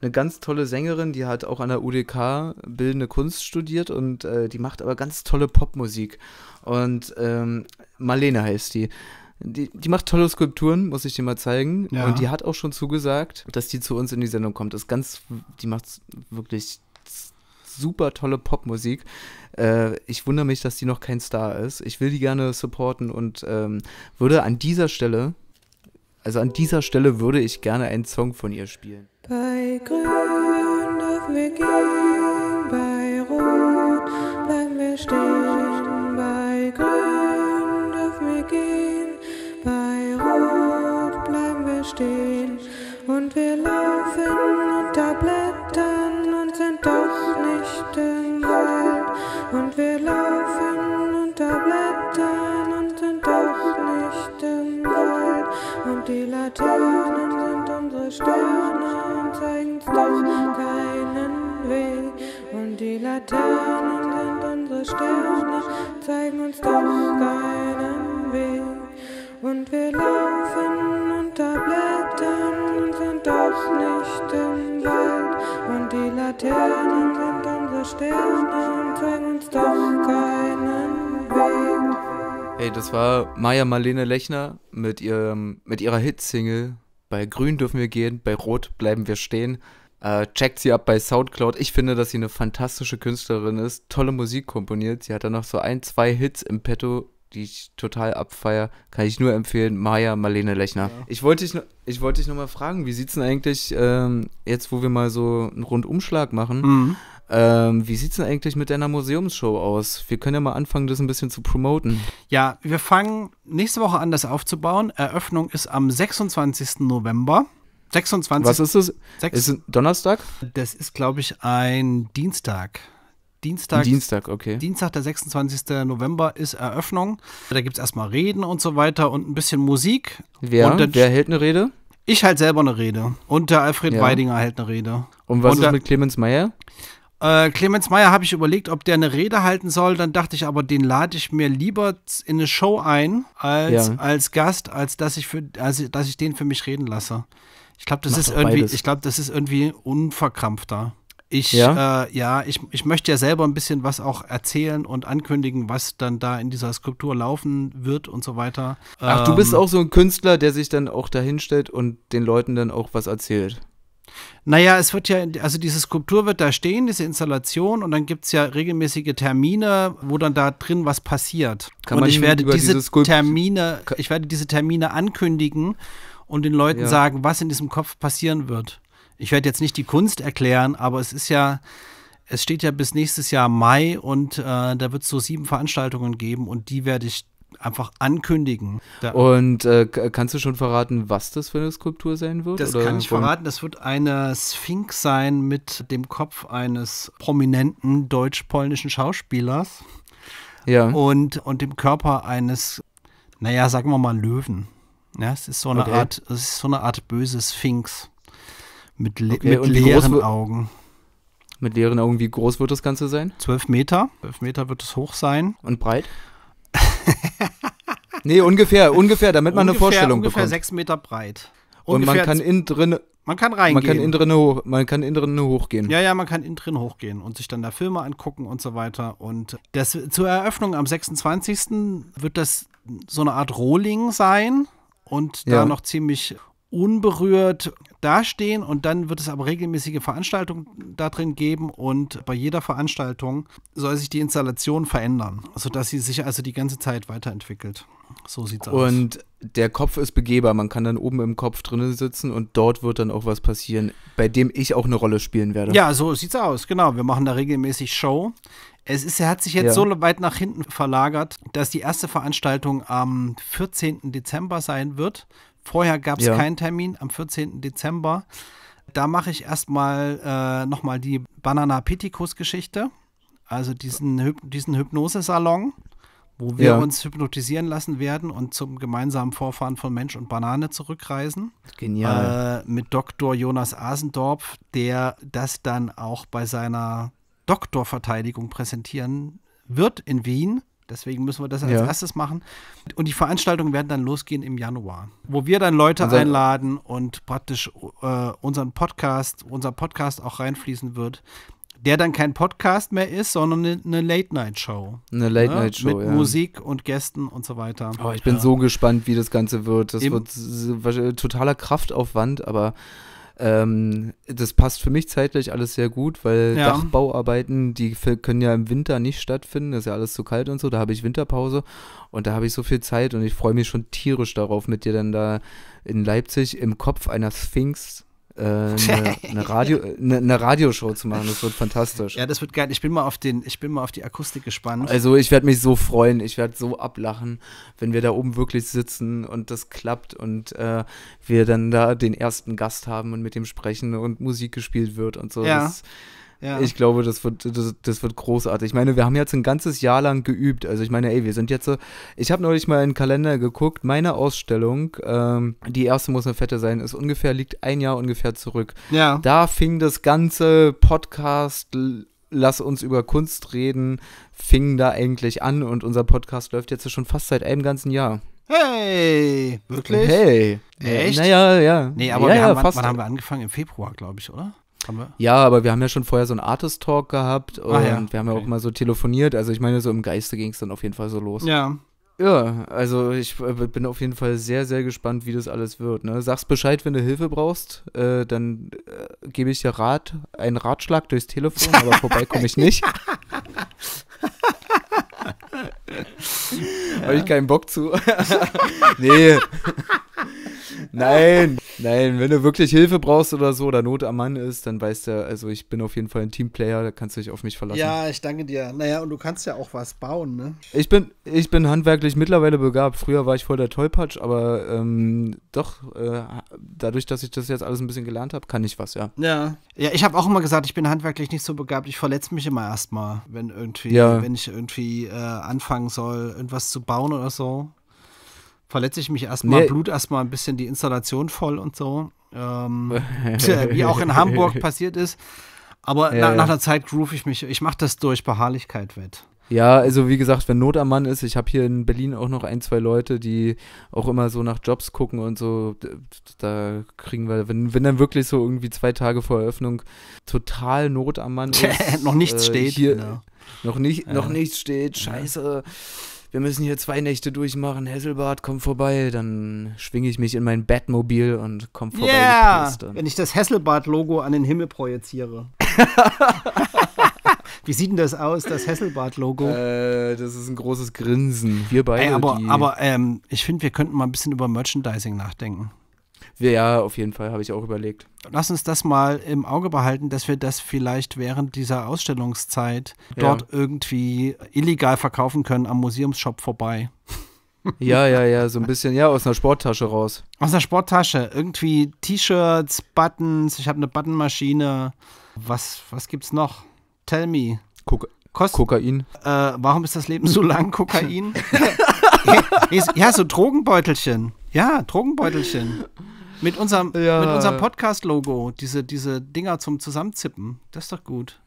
eine ganz tolle Sängerin, die hat auch an der UDK Bildende Kunst studiert und äh, die macht aber ganz tolle Popmusik. Und ähm, Marlene heißt die. Die, die, macht tolle Skulpturen, muss ich dir mal zeigen. Ja. Und die hat auch schon zugesagt, dass die zu uns in die Sendung kommt. Das ist ganz, die macht wirklich super tolle Popmusik. Äh, ich wundere mich, dass die noch kein Star ist. Ich will die gerne supporten und ähm, würde an dieser Stelle also an dieser Stelle würde ich gerne einen Song von ihr spielen. Bei Grün dürfen wir gehen, bei Rot bleiben wir stehen. Bei Grün dürfen wir gehen, bei Rot bleiben wir stehen. Und wir laufen der zeigen's doch keinen Weg. Und die Laternen sind unsere Sterne, zeigen uns doch keinen Weg. Und wir laufen unter Blättern und sind doch nicht im Wald. Und die Laternen sind unsere Sterne zeigen uns doch keinen Weg. Hey, das war Maya Marlene Lechner mit, ihrem, mit ihrer Hitsingle bei Grün dürfen wir gehen, bei Rot bleiben wir stehen. Äh, checkt sie ab bei Soundcloud. Ich finde, dass sie eine fantastische Künstlerin ist, tolle Musik komponiert. Sie hat dann noch so ein, zwei Hits im Petto, die ich total abfeier. Kann ich nur empfehlen. Maya Marlene Lechner. Ja. Ich wollte dich, ich wollte dich nochmal fragen, wie sieht's denn eigentlich ähm, jetzt, wo wir mal so einen Rundumschlag machen? Mhm. Ähm, wie es denn eigentlich mit deiner Museumsshow aus? Wir können ja mal anfangen, das ein bisschen zu promoten. Ja, wir fangen nächste Woche an, das aufzubauen. Eröffnung ist am 26. November. 26. Was ist es? Ist es Donnerstag? Das ist, glaube ich, ein Dienstag. Dienstag, Dienstag, okay. Dienstag, der 26. November ist Eröffnung. Da gibt es erstmal Reden und so weiter und ein bisschen Musik. Wer, wer hält eine Rede? Ich halte selber eine Rede. Und der Alfred ja. Weidinger hält eine Rede. Und was und ist mit Clemens Meyer? Äh, Clemens Meyer habe ich überlegt, ob der eine Rede halten soll. Dann dachte ich aber, den lade ich mir lieber in eine Show ein als, ja. als Gast, als dass ich für, also, dass ich den für mich reden lasse. Ich glaube, das Mach ist irgendwie, das ist irgendwie unverkrampfter. Ich, ja, äh, ja ich, ich möchte ja selber ein bisschen was auch erzählen und ankündigen, was dann da in dieser Skulptur laufen wird und so weiter. Ach, ähm, du bist ähm, auch so ein Künstler, der sich dann auch dahinstellt und den Leuten dann auch was erzählt. Naja, es wird ja, also diese Skulptur wird da stehen, diese Installation, und dann gibt es ja regelmäßige Termine, wo dann da drin was passiert. Kann und man ich werde diese, diese Termine, ich werde diese Termine ankündigen und den Leuten ja. sagen, was in diesem Kopf passieren wird. Ich werde jetzt nicht die Kunst erklären, aber es ist ja, es steht ja bis nächstes Jahr Mai und äh, da wird es so sieben Veranstaltungen geben und die werde ich einfach ankündigen. Da und äh, kannst du schon verraten, was das für eine Skulptur sein wird? Das oder? kann ich verraten. Das wird eine Sphinx sein mit dem Kopf eines prominenten deutsch-polnischen Schauspielers. Ja. Und, und dem Körper eines, naja, sagen wir mal Löwen. Ja, es ist so eine okay. Art, es ist so eine Art böse Sphinx mit, le okay, mit leeren Augen. Mit leeren Augen, wie groß wird das Ganze sein? Zwölf Meter. Zwölf Meter wird es hoch sein. Und breit? <laughs> nee, ungefähr, ungefähr, damit man ungefähr, eine Vorstellung ungefähr bekommt. Ungefähr sechs Meter breit. Und man kann innen drin. Man kann reingehen. Man kann innen drin, hoch, man kann innen drin hochgehen. Ja, ja, man kann innen drin hochgehen und sich dann da Filme angucken und so weiter. Und das, zur Eröffnung am 26. wird das so eine Art Rohling sein und ja. da noch ziemlich unberührt dastehen und dann wird es aber regelmäßige Veranstaltungen da drin geben und bei jeder Veranstaltung soll sich die Installation verändern, sodass sie sich also die ganze Zeit weiterentwickelt. So sieht's und aus. Und der Kopf ist begehbar. Man kann dann oben im Kopf drinnen sitzen und dort wird dann auch was passieren, bei dem ich auch eine Rolle spielen werde. Ja, so sieht's aus. Genau. Wir machen da regelmäßig Show. Es ist, er hat sich jetzt ja. so weit nach hinten verlagert, dass die erste Veranstaltung am 14. Dezember sein wird Vorher gab es ja. keinen Termin am 14. Dezember. Da mache ich erstmal äh, nochmal die Banana Piticus Geschichte, also diesen, Hyp diesen Hypnosesalon, wo wir ja. uns hypnotisieren lassen werden und zum gemeinsamen Vorfahren von Mensch und Banane zurückreisen. Genial. Äh, mit Dr. Jonas Asendorf, der das dann auch bei seiner Doktorverteidigung präsentieren wird in Wien. Deswegen müssen wir das als ja. erstes machen. Und die Veranstaltungen werden dann losgehen im Januar, wo wir dann Leute also, einladen und praktisch äh, unseren Podcast, unser Podcast auch reinfließen wird der dann kein Podcast mehr ist, sondern ne, eine Late-Night-Show. Eine ne? Late-Night-Show, ne? Mit ja. Musik und Gästen und so weiter. Oh, ich bin ja. so gespannt, wie das Ganze wird. Das Im wird totaler Kraftaufwand, aber ähm, das passt für mich zeitlich alles sehr gut, weil ja. Dachbauarbeiten, die können ja im Winter nicht stattfinden, ist ja alles zu kalt und so, da habe ich Winterpause und da habe ich so viel Zeit und ich freue mich schon tierisch darauf, mit dir dann da in Leipzig im Kopf einer Sphinx äh, eine, eine, Radio, <laughs> äh, eine, eine, Radioshow zu machen. Das wird fantastisch. Ja, das wird geil. Ich bin mal auf, den, ich bin mal auf die Akustik gespannt. Also ich werde mich so freuen. Ich werde so ablachen, wenn wir da oben wirklich sitzen und das klappt und äh, wir dann da den ersten Gast haben und mit dem sprechen und Musik gespielt wird und so. Ja. Das, ja. Ich glaube, das wird, das, das, wird großartig. Ich meine, wir haben jetzt ein ganzes Jahr lang geübt. Also ich meine, ey, wir sind jetzt so. Ich habe neulich mal in den Kalender geguckt. Meine Ausstellung, ähm, die erste muss eine fette sein, ist ungefähr, liegt ein Jahr ungefähr zurück. Ja. Da fing das ganze Podcast Lass uns über Kunst reden, fing da eigentlich an und unser Podcast läuft jetzt schon fast seit einem ganzen Jahr. Hey, wirklich? Hey. Echt? Naja, ja. Nee, aber ja, wir ja, haben, wann, wann haben wir angefangen? Im Februar, glaube ich, oder? Ja, aber wir haben ja schon vorher so einen Artist-Talk gehabt und ah, ja. wir haben ja okay. auch mal so telefoniert. Also ich meine, so im Geiste ging es dann auf jeden Fall so los. Ja. Ja, also ich äh, bin auf jeden Fall sehr, sehr gespannt, wie das alles wird. Ne? Sag's Bescheid, wenn du Hilfe brauchst, äh, dann äh, gebe ich dir Rat, einen Ratschlag durchs Telefon, aber vorbei komme ich nicht. <laughs> <laughs> Habe ich keinen Bock zu. <laughs> nee. Nein, nein, wenn du wirklich Hilfe brauchst oder so oder Not am Mann ist, dann weißt du, also ich bin auf jeden Fall ein Teamplayer, da kannst du dich auf mich verlassen. Ja, ich danke dir. Naja, und du kannst ja auch was bauen, ne? Ich bin, ich bin handwerklich mittlerweile begabt. Früher war ich voll der Tollpatsch, aber ähm, doch, äh, dadurch, dass ich das jetzt alles ein bisschen gelernt habe, kann ich was, ja. Ja. Ja, ich habe auch immer gesagt, ich bin handwerklich nicht so begabt. Ich verletze mich immer erstmal, wenn irgendwie, ja. wenn ich irgendwie äh, anfangen soll, irgendwas zu bauen oder so, verletze ich mich erstmal, nee. blut erstmal ein bisschen die Installation voll und so. Ähm, <laughs> wie auch in Hamburg passiert ist. Aber ja, nach, nach, einer Zeit groove ich mich. Ich mache das durch Beharrlichkeit wett. Ja, also wie gesagt, wenn Not am Mann ist, ich habe hier in Berlin auch noch ein, zwei Leute, die auch immer so nach Jobs gucken und so, da kriegen wir, wenn, wenn dann wirklich so irgendwie zwei Tage vor Eröffnung total Not am Mann ist. noch nichts äh, steht. Hier, genau. Noch nicht, ja. noch nichts steht, scheiße. Ja. Wir müssen hier zwei Nächte durchmachen. Hesselbart, komm vorbei. Dann schwinge ich mich in mein Batmobil und komm vorbei. Yeah! Wenn ich das Hesselbart-Logo an den Himmel projiziere. <laughs> Wie sieht denn das aus, das Hesselbart-Logo? Äh, das ist ein großes Grinsen. Wir beide. Ey, aber, aber ähm, ich finde, wir könnten mal ein bisschen über Merchandising nachdenken. Ja, auf jeden Fall, habe ich auch überlegt. Lass uns das mal im Auge behalten, dass wir das vielleicht während dieser Ausstellungszeit ja. dort irgendwie illegal verkaufen können am Museumsshop vorbei. <laughs> Ja, ja, ja, so ein bisschen, ja, aus einer Sporttasche raus. Aus einer Sporttasche, irgendwie T-Shirts, Buttons, ich habe eine Buttonmaschine. Was, was gibt's noch? Tell me. Guck. Kost Kokain. Äh, warum ist das Leben so lang? Kokain? <laughs> <laughs> ja, so Drogenbeutelchen. Ja, Drogenbeutelchen. Mit unserem, ja. unserem Podcast-Logo, diese, diese Dinger zum Zusammenzippen, das ist doch gut.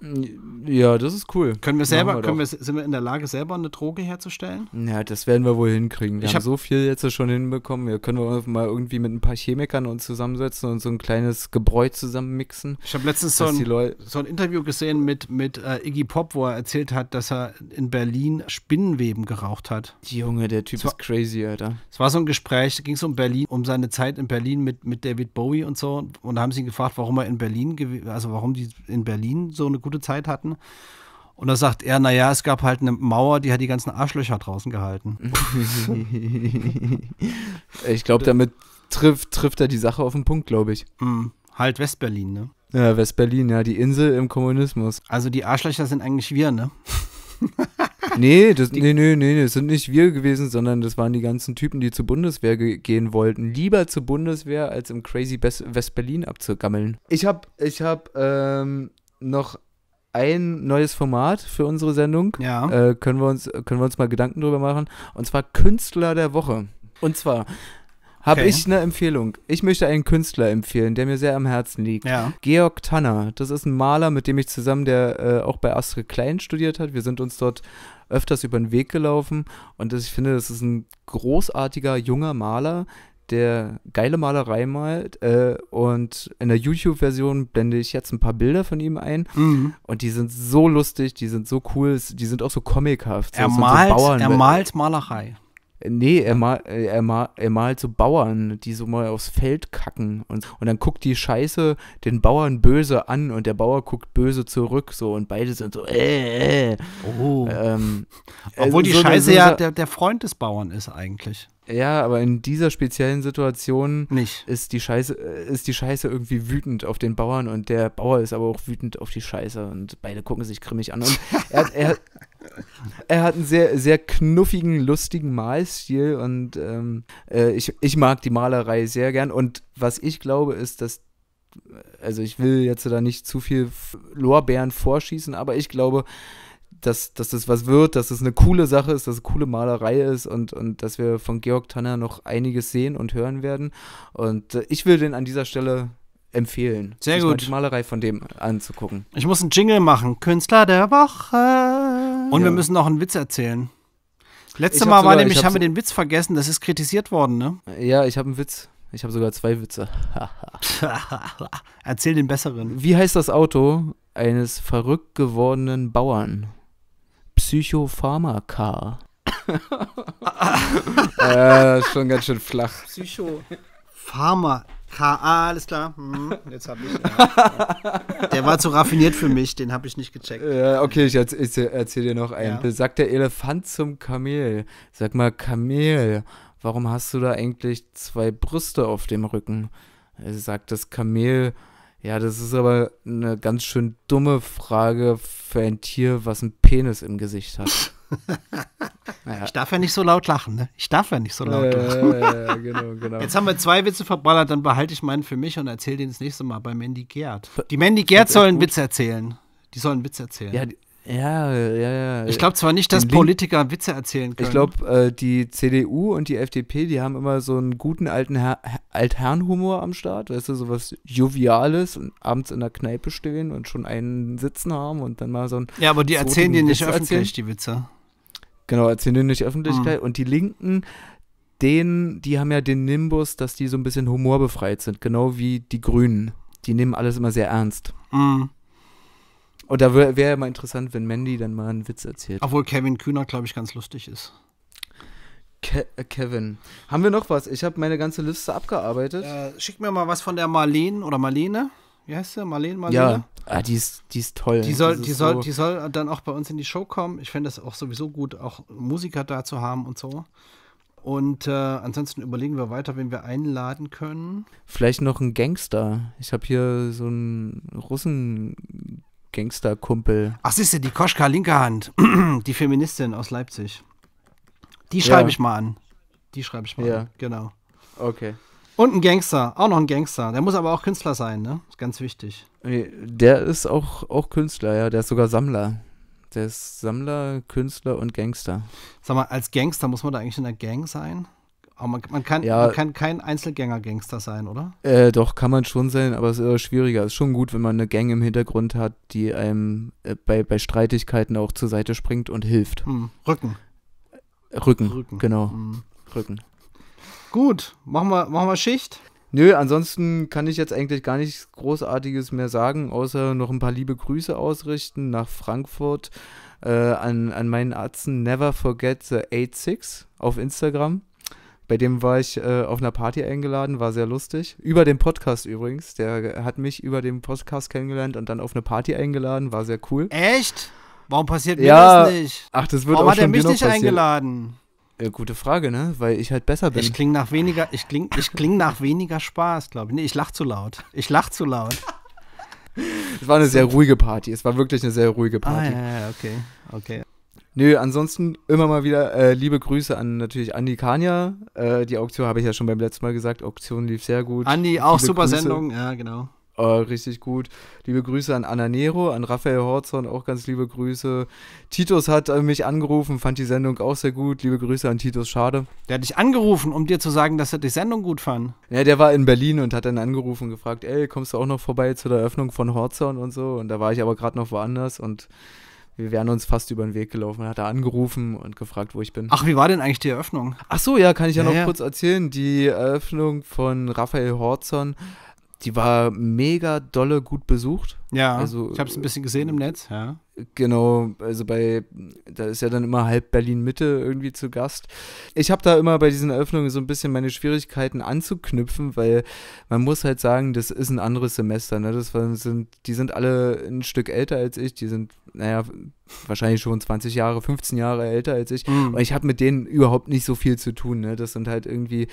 Ja, das ist cool. Können wir selber, wir können wir, sind wir in der Lage, selber eine Droge herzustellen? Ja, das werden wir wohl hinkriegen. Wir ich haben hab so viel jetzt schon hinbekommen. Wir können wir mal irgendwie mit ein paar Chemikern uns zusammensetzen und so ein kleines Gebräu zusammenmixen. Ich habe letztens so ein, so ein, Interview gesehen mit, mit äh, Iggy Pop, wo er erzählt hat, dass er in Berlin Spinnenweben geraucht hat. Junge, der Typ war, ist crazy, Alter. Es war so ein Gespräch, da ging es um Berlin, um seine Zeit in Berlin mit mit, David Bowie und so und haben sie ihn gefragt, warum er in Berlin, also warum die in Berlin so eine gute Zeit hatten. Und da sagt er, naja, es gab halt eine Mauer, die hat die ganzen Arschlöcher draußen gehalten. <laughs> ich glaube, damit trifft, trifft er die Sache auf den Punkt, glaube ich. Mm, halt Westberlin, ne? Ja, Westberlin, ja, die Insel im Kommunismus. Also die Arschlöcher sind eigentlich wir, ne? <laughs> nee, das, nee, nee, nee, das sind nicht wir gewesen, sondern das waren die ganzen Typen, die zur Bundeswehr ge gehen wollten. Lieber zur Bundeswehr, als im crazy West-Berlin abzugammeln. Ich habe ich hab, ähm, noch ein neues Format für unsere Sendung. Ja. Äh, können, wir uns, können wir uns mal Gedanken drüber machen. Und zwar Künstler der Woche. Und zwar habe okay. ich eine Empfehlung. Ich möchte einen Künstler empfehlen, der mir sehr am Herzen liegt. Ja. Georg Tanner. Das ist ein Maler, mit dem ich zusammen, der äh, auch bei Astrid Klein studiert hat. Wir sind uns dort öfters über den Weg gelaufen und das, ich finde, das ist ein großartiger junger Maler, der geile Malerei malt. Äh, und in der YouTube-Version blende ich jetzt ein paar Bilder von ihm ein. Mhm. Und die sind so lustig, die sind so cool, die sind auch so comichaft. So, er, so er malt Malerei. Nee, er, mal, er, mal, er malt so Bauern, die so mal aufs Feld kacken. Und, und dann guckt die Scheiße den Bauern böse an und der Bauer guckt böse zurück. So und beide sind so, äh, äh. Oh. Ähm, <laughs> Obwohl also die so Scheiße so, ja der, der Freund des Bauern ist eigentlich. Ja, aber in dieser speziellen Situation Nicht. ist die Scheiße äh, ist die Scheiße irgendwie wütend auf den Bauern und der Bauer ist aber auch wütend auf die Scheiße und beide gucken sich grimmig an und <laughs> er, er, er hat einen sehr, sehr knuffigen, lustigen Malstil und ähm, äh, ich, ich mag die Malerei sehr gern. Und was ich glaube, ist, dass also ich will jetzt da nicht zu viel Lorbeeren vorschießen, aber ich glaube, dass, dass das was wird, dass das eine coole Sache ist, dass es eine coole Malerei ist und, und dass wir von Georg Tanner noch einiges sehen und hören werden. Und äh, ich will den an dieser Stelle empfehlen. Sehr gut. die Malerei von dem anzugucken. Ich muss einen Jingle machen. Künstler der Woche. Und ja. wir müssen noch einen Witz erzählen. Letztes Mal war sogar, nämlich, haben wir den Witz vergessen, das ist kritisiert worden, ne? Ja, ich habe einen Witz. Ich habe sogar zwei Witze. <laughs> Erzähl den besseren. Wie heißt das Auto eines verrückt gewordenen Bauern? Psychopharmaka. ja, <laughs> äh, schon ganz schön flach. Psychopharma. Ha, ah, alles klar. Hm, jetzt habe ich. Ja. Der war zu raffiniert für mich, den habe ich nicht gecheckt. Äh, okay, ich, erz ich erzähle dir noch einen. Ja. Sagt der Elefant zum Kamel. Sag mal, Kamel, warum hast du da eigentlich zwei Brüste auf dem Rücken? Sagt das Kamel. Ja, das ist aber eine ganz schön dumme Frage für ein Tier, was einen Penis im Gesicht hat. <laughs> Naja. Ich darf ja nicht so laut lachen, ne? Ich darf ja nicht so laut äh, lachen. ja, genau, genau. Jetzt haben wir zwei Witze verballert, dann behalte ich meinen für mich und erzähle den das nächste Mal bei Mandy Gerd. Die Mandy Gerd soll einen Witz erzählen. Die soll einen Witz erzählen. Ja, die, ja, ja, ja. Ich glaube zwar nicht, dass Politiker Witze erzählen können. Ich glaube, äh, die CDU und die FDP, die haben immer so einen guten alten Her Altherrenhumor am Start, weißt du, sowas Joviales und abends in der Kneipe stehen und schon einen sitzen haben und dann mal so ein. Ja, aber die erzählen dir nicht Witz öffentlich erzählen. die Witze. Genau, erzählen nicht Öffentlichkeit. Mhm. Und die Linken, denen, die haben ja den Nimbus, dass die so ein bisschen humorbefreit sind, genau wie die Grünen. Die nehmen alles immer sehr ernst. Mhm. Und da wäre wär ja mal interessant, wenn Mandy dann mal einen Witz erzählt. Obwohl Kevin Kühner, glaube ich, ganz lustig ist. Ke äh, Kevin. Haben wir noch was? Ich habe meine ganze Liste abgearbeitet. Äh, schick mir mal was von der Marlene oder Marlene wie heißt sie? Marlene Marlene? Ja, ah, die, ist, die ist toll. Die soll, die, soll, so die soll dann auch bei uns in die Show kommen. Ich fände es auch sowieso gut, auch Musiker da zu haben und so. Und äh, ansonsten überlegen wir weiter, wen wir einladen können. Vielleicht noch ein Gangster. Ich habe hier so einen Russen Gangster-Kumpel. Ach, siehst du, die Koschka linke Hand, <clears throat> die Feministin aus Leipzig. Die schreibe ja. ich mal an. Die schreibe ich mal ja. an, genau. Okay. Und ein Gangster, auch noch ein Gangster. Der muss aber auch Künstler sein, ne? Ist ganz wichtig. Der ist auch, auch Künstler, ja. Der ist sogar Sammler. Der ist Sammler, Künstler und Gangster. Sag mal, als Gangster muss man da eigentlich in der Gang sein? Aber man, man kann, ja, man kann kein Einzelgänger-Gangster sein, oder? Äh, doch, kann man schon sein, aber es ist schwieriger. Es ist schon gut, wenn man eine Gang im Hintergrund hat, die einem äh, bei, bei Streitigkeiten auch zur Seite springt und hilft. Hm. Rücken. Rücken. Rücken, genau. Hm. Rücken. Gut, machen wir, machen wir Schicht. Nö, ansonsten kann ich jetzt eigentlich gar nichts Großartiges mehr sagen, außer noch ein paar liebe Grüße ausrichten nach Frankfurt äh, an, an meinen Atzen Never Forget the 86 auf Instagram. Bei dem war ich äh, auf einer Party eingeladen, war sehr lustig. Über den Podcast übrigens. Der hat mich über den Podcast kennengelernt und dann auf eine Party eingeladen, war sehr cool. Echt? Warum passiert mir ja, das nicht? Ach, das wird Warum auch hat schon er mich nicht passieren. eingeladen? Ja, gute Frage, ne? Weil ich halt besser bin. Ich klinge nach weniger, ich kling, ich kling nach weniger Spaß, glaube ich. Nee, ich lache zu laut. Ich lache zu laut. es war eine sehr ruhige Party. Es war wirklich eine sehr ruhige ah, Party. Ah, ja, ja, okay. Okay. Nö, ansonsten immer mal wieder äh, liebe Grüße an natürlich Andi Kania. Äh, die Auktion habe ich ja schon beim letzten Mal gesagt. Auktion lief sehr gut. Andi, auch liebe super Grüße. Sendung, ja, genau. Oh, richtig gut. Liebe Grüße an Ananero, an Raphael Horzorn, auch ganz liebe Grüße. Titus hat äh, mich angerufen, fand die Sendung auch sehr gut. Liebe Grüße an Titus, schade. Der hat dich angerufen, um dir zu sagen, dass er die Sendung gut fand. Ja, der war in Berlin und hat dann angerufen und gefragt, ey, kommst du auch noch vorbei zu der Eröffnung von Horzorn und so? Und da war ich aber gerade noch woanders und wir wären uns fast über den Weg gelaufen. Hat er angerufen und gefragt, wo ich bin. Ach, wie war denn eigentlich die Eröffnung? Ach so, ja, kann ich ja, ja noch ja. kurz erzählen. Die Eröffnung von Raphael Horzorn die war mega dolle gut besucht. Ja, also, ich habe es ein bisschen gesehen im Netz, ja. Genau, also bei, da ist ja dann immer halb Berlin-Mitte irgendwie zu Gast. Ich habe da immer bei diesen Eröffnungen so ein bisschen meine Schwierigkeiten anzuknüpfen, weil man muss halt sagen, das ist ein anderes Semester, ne? Das sind, die sind alle ein Stück älter als ich, die sind, naja, wahrscheinlich schon 20 Jahre, 15 Jahre älter als ich. Mhm. Und ich habe mit denen überhaupt nicht so viel zu tun. Ne? Das sind halt irgendwie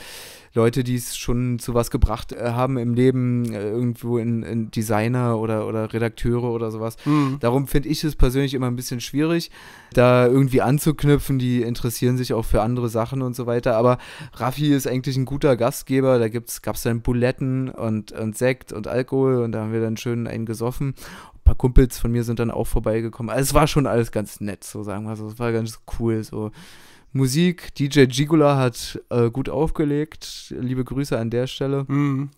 Leute, die es schon zu was gebracht äh, haben im Leben, äh, irgendwo in, in Designer oder, oder Redakteure oder sowas. Mhm. Darum finde ich es persönlich immer ein bisschen schwierig, da irgendwie anzuknüpfen. Die interessieren sich auch für andere Sachen und so weiter. Aber Raffi ist eigentlich ein guter Gastgeber. Da gab es dann Buletten und, und Sekt und Alkohol und da haben wir dann schön einen gesoffen. Ein paar Kumpels von mir sind dann auch vorbeigekommen. Also es war schon alles ganz nett, so sagen wir so. Es war ganz cool, so. Musik. DJ Gigula hat äh, gut aufgelegt. Liebe Grüße an der Stelle. Mhm.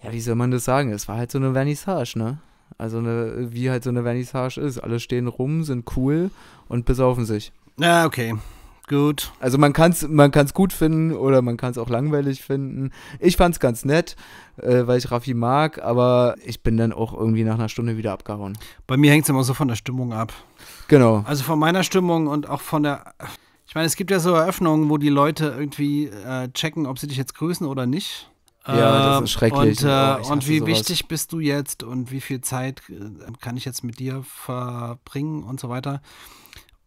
Ja, wie soll man das sagen? Es war halt so eine Vernissage, ne? Also eine, wie halt so eine Vernissage ist. Alle stehen rum, sind cool und besaufen sich. Ja, okay. Gut. Also man kann es man kann's gut finden oder man kann es auch langweilig finden. Ich fand es ganz nett, äh, weil ich Raffi mag, aber ich bin dann auch irgendwie nach einer Stunde wieder abgehauen. Bei mir hängt es immer so von der Stimmung ab. Genau. Also von meiner Stimmung und auch von der... Ich meine, es gibt ja so Eröffnungen, wo die Leute irgendwie äh, checken, ob sie dich jetzt grüßen oder nicht. Ja, das ist ähm, schrecklich. Und, äh, oh, und wie sowas. wichtig bist du jetzt und wie viel Zeit äh, kann ich jetzt mit dir verbringen und so weiter.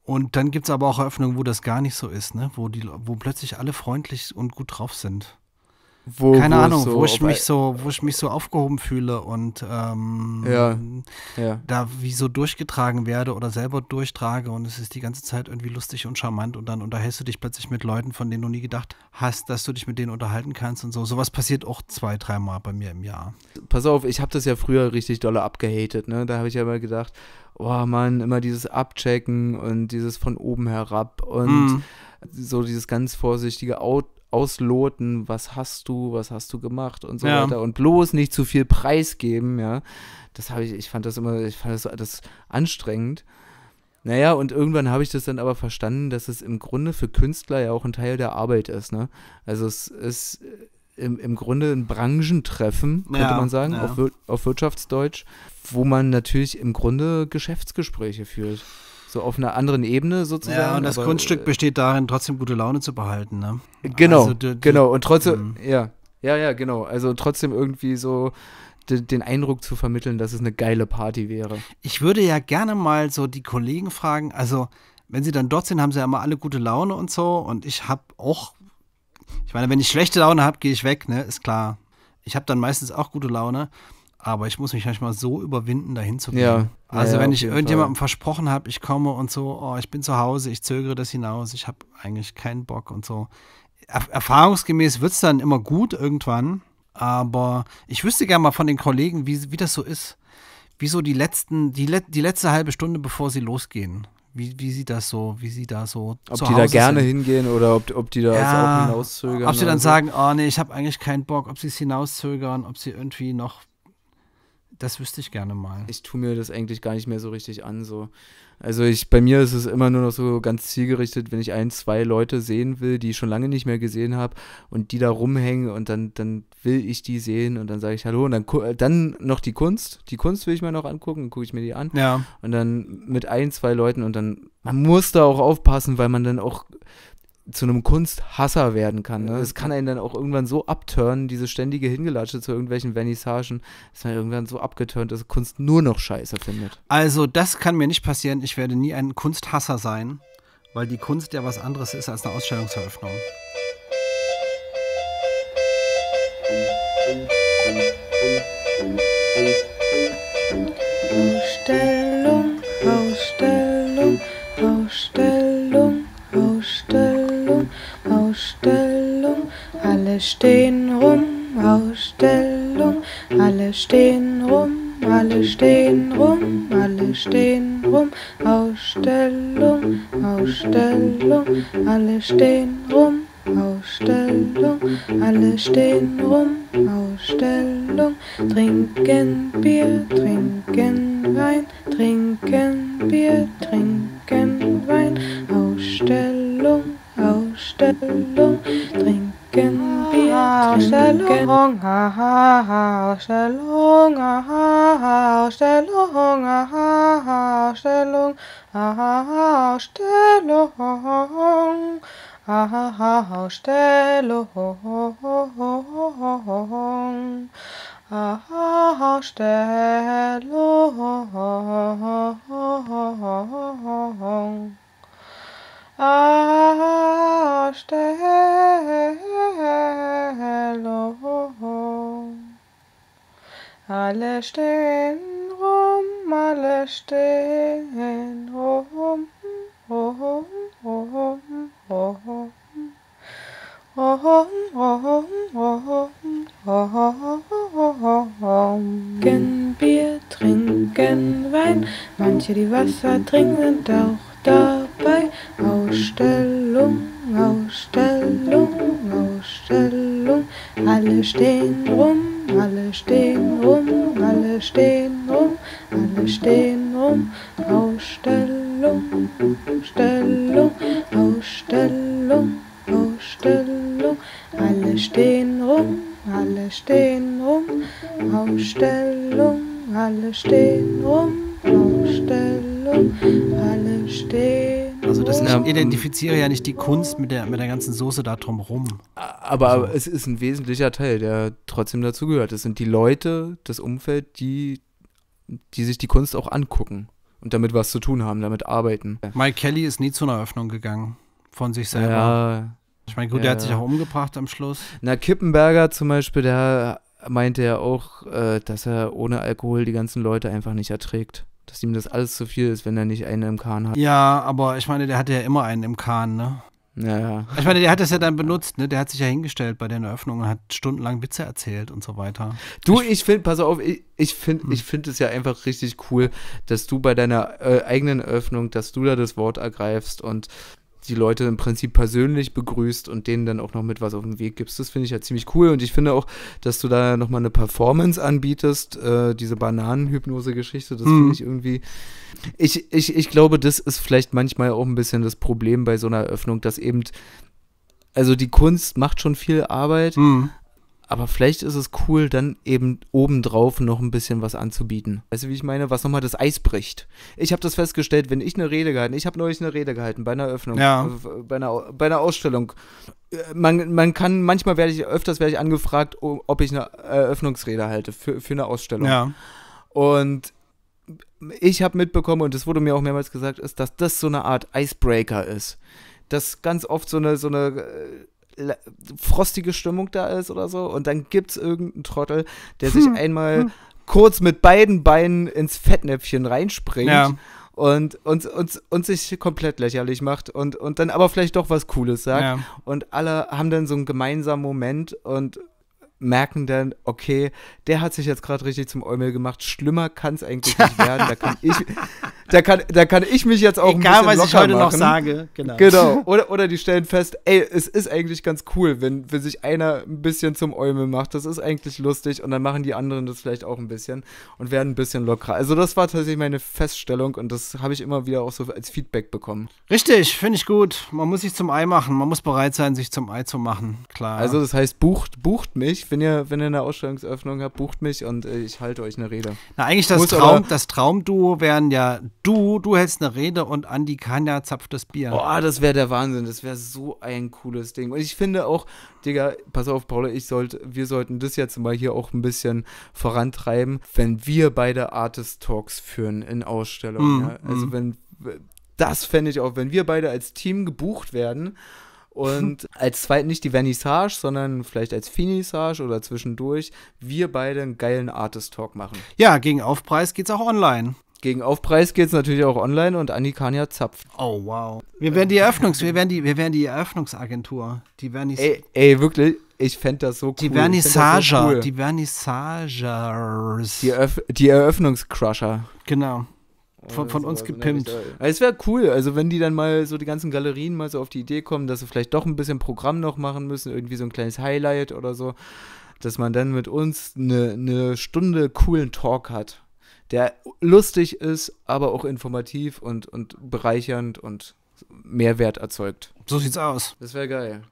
Und dann gibt es aber auch Eröffnungen, wo das gar nicht so ist, ne? wo, die, wo plötzlich alle freundlich und gut drauf sind. Wo, keine wo Ahnung, so wo ich mich so, wo ich mich so aufgehoben fühle und ähm, ja, ja. da wie so durchgetragen werde oder selber durchtrage und es ist die ganze Zeit irgendwie lustig und charmant und dann unterhältst du dich plötzlich mit Leuten, von denen du nie gedacht hast, dass du dich mit denen unterhalten kannst und so. Sowas passiert auch zwei, dreimal bei mir im Jahr. Pass auf, ich habe das ja früher richtig dolle abgehatet, ne? Da habe ich ja immer gedacht, oh Mann, immer dieses Abchecken und dieses von oben herab und mm. so dieses ganz vorsichtige Out ausloten, was hast du, was hast du gemacht und so ja. weiter und bloß nicht zu viel Preis geben, ja. Das habe ich, ich fand das immer, ich fand das, das anstrengend. Naja, und irgendwann habe ich das dann aber verstanden, dass es im Grunde für Künstler ja auch ein Teil der Arbeit ist, ne? Also es ist äh, im, im Grunde ein Branchentreffen, könnte ja, man sagen, ja. auf, auf Wirtschaftsdeutsch, wo man natürlich im Grunde Geschäftsgespräche führt so auf einer anderen Ebene sozusagen. Ja, und das aber, Kunststück äh, besteht darin, trotzdem gute Laune zu behalten, ne? Genau, also, du, du, genau. Und trotzdem, mh. ja, ja, ja, genau. Also trotzdem irgendwie so den Eindruck zu vermitteln, dass es eine geile Party wäre. Ich würde ja gerne mal so die Kollegen fragen, also wenn sie dann dort sind, haben sie ja immer alle gute Laune und so. Und ich habe auch, ich meine, wenn ich schlechte Laune habe, gehe ich weg, ne? Ist klar. Ich habe dann meistens auch gute Laune aber ich muss mich manchmal so überwinden, dahin zu gehen. Ja, also ja, wenn ich irgendjemandem Fall. versprochen habe, ich komme und so, oh, ich bin zu Hause, ich zögere das hinaus, ich habe eigentlich keinen Bock und so. Er erfahrungsgemäß wird es dann immer gut irgendwann, aber ich wüsste gerne mal von den Kollegen, wie, wie das so ist. Wieso die letzten, die, le die letzte halbe Stunde, bevor sie losgehen. Wie, wie sie das so, wie sie da so. Ob zu die Hause da gerne sind. hingehen oder ob, ob die da ja, auch hinauszögern. Ob sie dann so. sagen, oh nee, ich habe eigentlich keinen Bock, ob sie es hinauszögern, ob sie irgendwie noch das wüsste ich gerne mal. Ich tue mir das eigentlich gar nicht mehr so richtig an. So. Also ich, bei mir ist es immer nur noch so ganz zielgerichtet, wenn ich ein, zwei Leute sehen will, die ich schon lange nicht mehr gesehen habe und die da rumhängen und dann, dann will ich die sehen und dann sage ich Hallo und dann, äh, dann noch die Kunst. Die Kunst will ich mir noch angucken, gucke ich mir die an. Ja. Und dann mit ein, zwei Leuten und dann, man muss da auch aufpassen, weil man dann auch zu einem Kunsthasser werden kann. Ne? Das kann einen dann auch irgendwann so abturnen, diese ständige Hingelatsche zu irgendwelchen Vernissagen, dass man irgendwann so abgeturnt dass Kunst nur noch scheiße findet. Also, das kann mir nicht passieren. Ich werde nie ein Kunsthasser sein, weil die Kunst ja was anderes ist als eine Ausstellungseröffnung. Alle stehen rum, Ausstellung. Alle stehen rum, alle stehen rum, alle stehen rum. Ausstellung, Ausstellung. Alle stehen rum, Ausstellung. Alle stehen rum, Ausstellung. Trinken Bier, trinken Wein, trinken Bier, trinken Wein. Ausstellung, Ausstellung. Trinken Ausstellung, aha, Ausstellung, aha, Ausstellung, aha, Ausstellung, aha, Ausstellung, aha, Ausstellung, aha, Ausstellung. Erstellung. Alle stehen rum, alle stehen rum, rum, rum, rum. Trinken Bier, trinken Wein, manche die Wasser trinken auch dabei. Ausstellung, Ausstellung, Ausstellung. Alle stehen rum, alle stehen rum, alle stehen rum, alle stehen rum. Ausstellung, Ausstellung, Ausstellung, Ausstellung. Alle stehen rum, alle stehen rum. Ausstellung, alle stehen rum, Ausstellung alle stehen. Also das ich identifiziere ja nicht die Kunst mit der, mit der ganzen Soße da drumherum. Aber, aber also es ist ein wesentlicher Teil, der trotzdem dazugehört. Es sind die Leute, das Umfeld, die, die sich die Kunst auch angucken und damit was zu tun haben, damit arbeiten. Mike Kelly ist nie zu einer Öffnung gegangen von sich selber. Ja, ich meine, gut, ja. der hat sich auch umgebracht am Schluss. Na, Kippenberger zum Beispiel, der meinte ja auch, äh, dass er ohne Alkohol die ganzen Leute einfach nicht erträgt dass ihm das alles zu viel ist, wenn er nicht einen im Kahn hat. Ja, aber ich meine, der hatte ja immer einen im Kahn, ne? Ja, ja. Ich meine, der hat das ja dann benutzt, ne? Der hat sich ja hingestellt bei den Eröffnungen und hat stundenlang Witze erzählt und so weiter. Du, ich, ich finde, pass auf, ich, ich finde hm. find es ja einfach richtig cool, dass du bei deiner äh, eigenen Eröffnung, dass du da das Wort ergreifst und die Leute im Prinzip persönlich begrüßt und denen dann auch noch mit was auf den Weg gibst. Das finde ich ja ziemlich cool und ich finde auch, dass du da nochmal eine Performance anbietest, äh, diese Bananenhypnose-Geschichte, das finde mhm. ich irgendwie. Ich, ich, ich glaube, das ist vielleicht manchmal auch ein bisschen das Problem bei so einer Eröffnung, dass eben also die Kunst macht schon viel Arbeit, mm. Aber vielleicht ist es cool, dann eben obendrauf noch ein bisschen was anzubieten. Weißt du, wie ich meine? Was nochmal das Eis bricht. Ich habe das festgestellt, wenn ich eine Rede gehalten, ich habe neulich eine Rede gehalten bei einer Eröffnung, ja. Äh, bei, einer, bei einer Ausstellung. Äh, man, man kann, manchmal werde ich, öfters werde ich angefragt, ob ich eine Eröffnungsrede halte für, für eine Ausstellung. Ja. Und ich habe mitbekommen, und das wurde mir auch mehrmals gesagt, ist, dass das so eine Art Icebreaker ist. Dass ganz oft so eine, so eine äh, frostige Stimmung da ist oder so. Und dann gibt es irgendeinen Trottel, der hm. sich einmal hm. kurz mit beiden Beinen ins Fettnäpfchen reinspringt. Ja und, und, und, und sich komplett lächerlich macht und, und dann aber vielleicht doch was Cooles sagt. Ja. Und alle haben dann so einen gemeinsamen Moment und merken dann, okay, der hat sich jetzt gerade richtig zum Eumel gemacht. Schlimmer kann es eigentlich nicht <laughs> werden. Da kann ich da kann, da kann ich mich jetzt auch Egal, ein bisschen was ich heute machen. noch sage, genau. Genau. Oder, oder die stellen fest, ey, es ist eigentlich ganz cool, wenn, wenn sich einer ein bisschen zum Eumel macht. Das ist eigentlich lustig und dann machen die anderen das vielleicht auch ein bisschen und werden ein bisschen lockerer. Also das war tatsächlich meine Feststellung und das habe ich immer wieder auch so als Feedback bekommen. Richtig, finde ich gut. Man muss sich zum Ei machen. Man muss bereit sein, sich zum Ei zu machen. Klar. Also das heißt, bucht, bucht mich, wenn ihr, wenn ihr eine Ausstellungsöffnung habt, bucht mich und äh, ich halte euch eine Rede. Na, eigentlich das, Traum, das Traumduo wären ja du, du hältst eine Rede und Andi Kanya zapft das Bier. Boah, das wäre der Wahnsinn. Das wäre so ein cooles Ding. Und ich finde auch, Digga, pass auf, Paula, ich sollte, wir sollten das jetzt mal hier auch ein bisschen vorantreiben, wenn wir beide Artist Talks führen in Ausstellungen. Mm, ja? Also mm. wenn das fände ich auch, wenn wir beide als Team gebucht werden. Und <laughs> als zweit nicht die Vernissage, sondern vielleicht als Finissage oder zwischendurch wir beide einen geilen Artist Talk machen. Ja, gegen Aufpreis geht's auch online. Gegen Aufpreis geht es natürlich auch online und Anikania zapft. Oh, wow. Wir werden die, Eröffnungs wir werden die, wir werden die Eröffnungsagentur. Die Vernis ey, ey, wirklich, ich fände das so cool. Die Vernissager. so cool. die Vernissagers. Die, Eröff die Eröffnungscrusher. Genau. Von, von uns gepimpt. Es wäre cool, also wenn die dann mal so die ganzen Galerien mal so auf die Idee kommen, dass sie vielleicht doch ein bisschen Programm noch machen müssen, irgendwie so ein kleines Highlight oder so, dass man dann mit uns eine ne Stunde coolen Talk hat der lustig ist, aber auch informativ und, und bereichernd und Mehrwert erzeugt. So sieht's aus. Das wäre geil.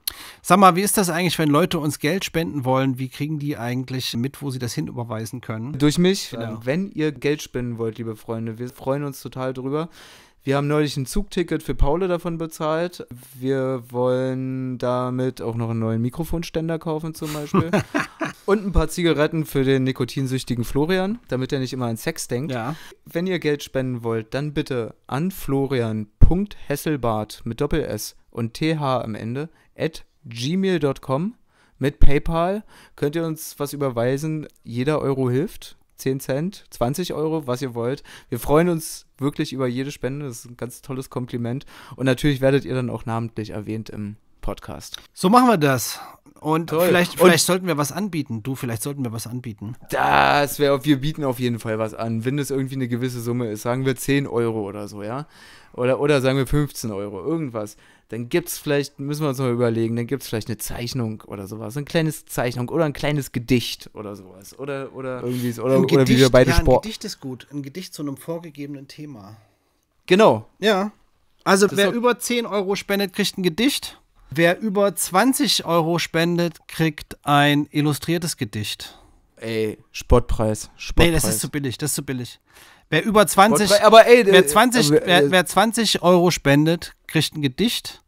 Sag mal, wie ist das eigentlich, wenn Leute uns Geld spenden wollen? Wie kriegen die eigentlich mit, wo sie das hinüberweisen können? Durch mich. Genau. Wenn ihr Geld spenden wollt, liebe Freunde, wir freuen uns total drüber. Wir haben neulich ein Zugticket für Paule davon bezahlt. Wir wollen damit auch noch einen neuen Mikrofonständer kaufen zum Beispiel. <laughs> Und ein paar Zigaretten für den nikotinsüchtigen Florian, damit er nicht immer an Sex denkt. Ja. Wenn ihr Geld spenden wollt, dann bitte an florian.hesselbart mit Doppel-S und TH am Ende at gmail.com mit PayPal könnt ihr uns was überweisen. Jeder Euro hilft. 10 Cent, 20 Euro, was ihr wollt. Wir freuen uns wirklich über jede Spende. Das ist ein ganz tolles Kompliment. Und natürlich werdet ihr dann auch namentlich erwähnt im Podcast. So machen wir das. Und Toll. vielleicht, vielleicht Und sollten wir was anbieten. Du, vielleicht sollten wir was anbieten. Das wäre, wir bieten auf jeden Fall was an. Wenn es irgendwie eine gewisse Summe ist, sagen wir 10 Euro oder so, ja? Oder, oder sagen wir 15 Euro, irgendwas dann gibt es vielleicht, müssen wir uns mal überlegen, dann gibt es vielleicht eine Zeichnung oder sowas, ein kleines Zeichnung oder ein kleines Gedicht oder sowas oder oder irgendwie so, oder, ein Gedicht, oder wie wir beide ja, Sport. Ein Gedicht ist gut, ein Gedicht zu einem vorgegebenen Thema. Genau. Ja. Also das wer über 10 Euro spendet, kriegt ein Gedicht. Wer über 20 Euro spendet, kriegt ein illustriertes Gedicht. Ey, Sportpreis. Spottpreis. Nee, das ist zu billig, das ist zu billig. Wer über 20, aber, ey, wer 20, äh, äh, wer, wer 20 Euro spendet, kriegt ein Gedicht.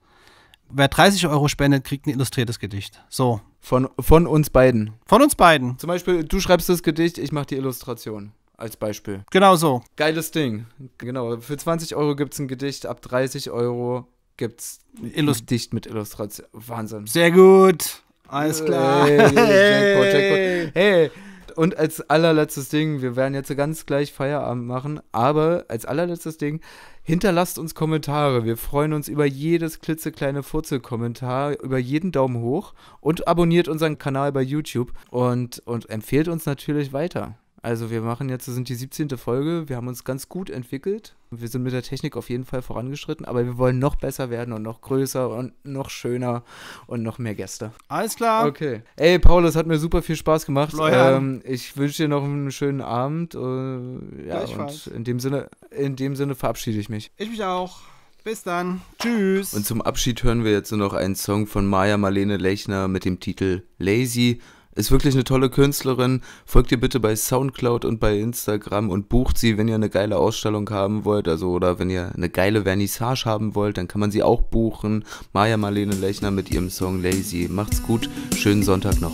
Wer 30 Euro spendet, kriegt ein illustriertes Gedicht. So. Von, von uns beiden. Von uns beiden. Zum Beispiel, du schreibst das Gedicht, ich mache die Illustration als Beispiel. Genau so. Geiles Ding. Genau. Für 20 Euro gibt es ein Gedicht, ab 30 Euro gibt es ein Gedicht mit Illustration. Wahnsinn. Sehr gut. Alles klar. Hey. hey. hey und als allerletztes Ding, wir werden jetzt ganz gleich Feierabend machen, aber als allerletztes Ding, hinterlasst uns Kommentare. Wir freuen uns über jedes klitzekleine Furzelkommentar, über jeden Daumen hoch und abonniert unseren Kanal bei YouTube und, und empfehlt uns natürlich weiter. Also wir machen jetzt, das sind die 17. Folge, wir haben uns ganz gut entwickelt. Wir sind mit der Technik auf jeden Fall vorangeschritten, aber wir wollen noch besser werden und noch größer und noch schöner und noch mehr Gäste. Alles klar. Okay. Ey, Paul, es hat mir super viel Spaß gemacht. Ähm, ich wünsche dir noch einen schönen Abend. Äh, ja, und in dem Sinne, in dem Sinne verabschiede ich mich. Ich mich auch. Bis dann. Tschüss. Und zum Abschied hören wir jetzt nur noch einen Song von Maja Marlene Lechner mit dem Titel Lazy. Ist wirklich eine tolle Künstlerin. Folgt ihr bitte bei Soundcloud und bei Instagram und bucht sie, wenn ihr eine geile Ausstellung haben wollt. Also, oder wenn ihr eine geile Vernissage haben wollt, dann kann man sie auch buchen. Maja Marlene Lechner mit ihrem Song Lazy. Macht's gut. Schönen Sonntag noch.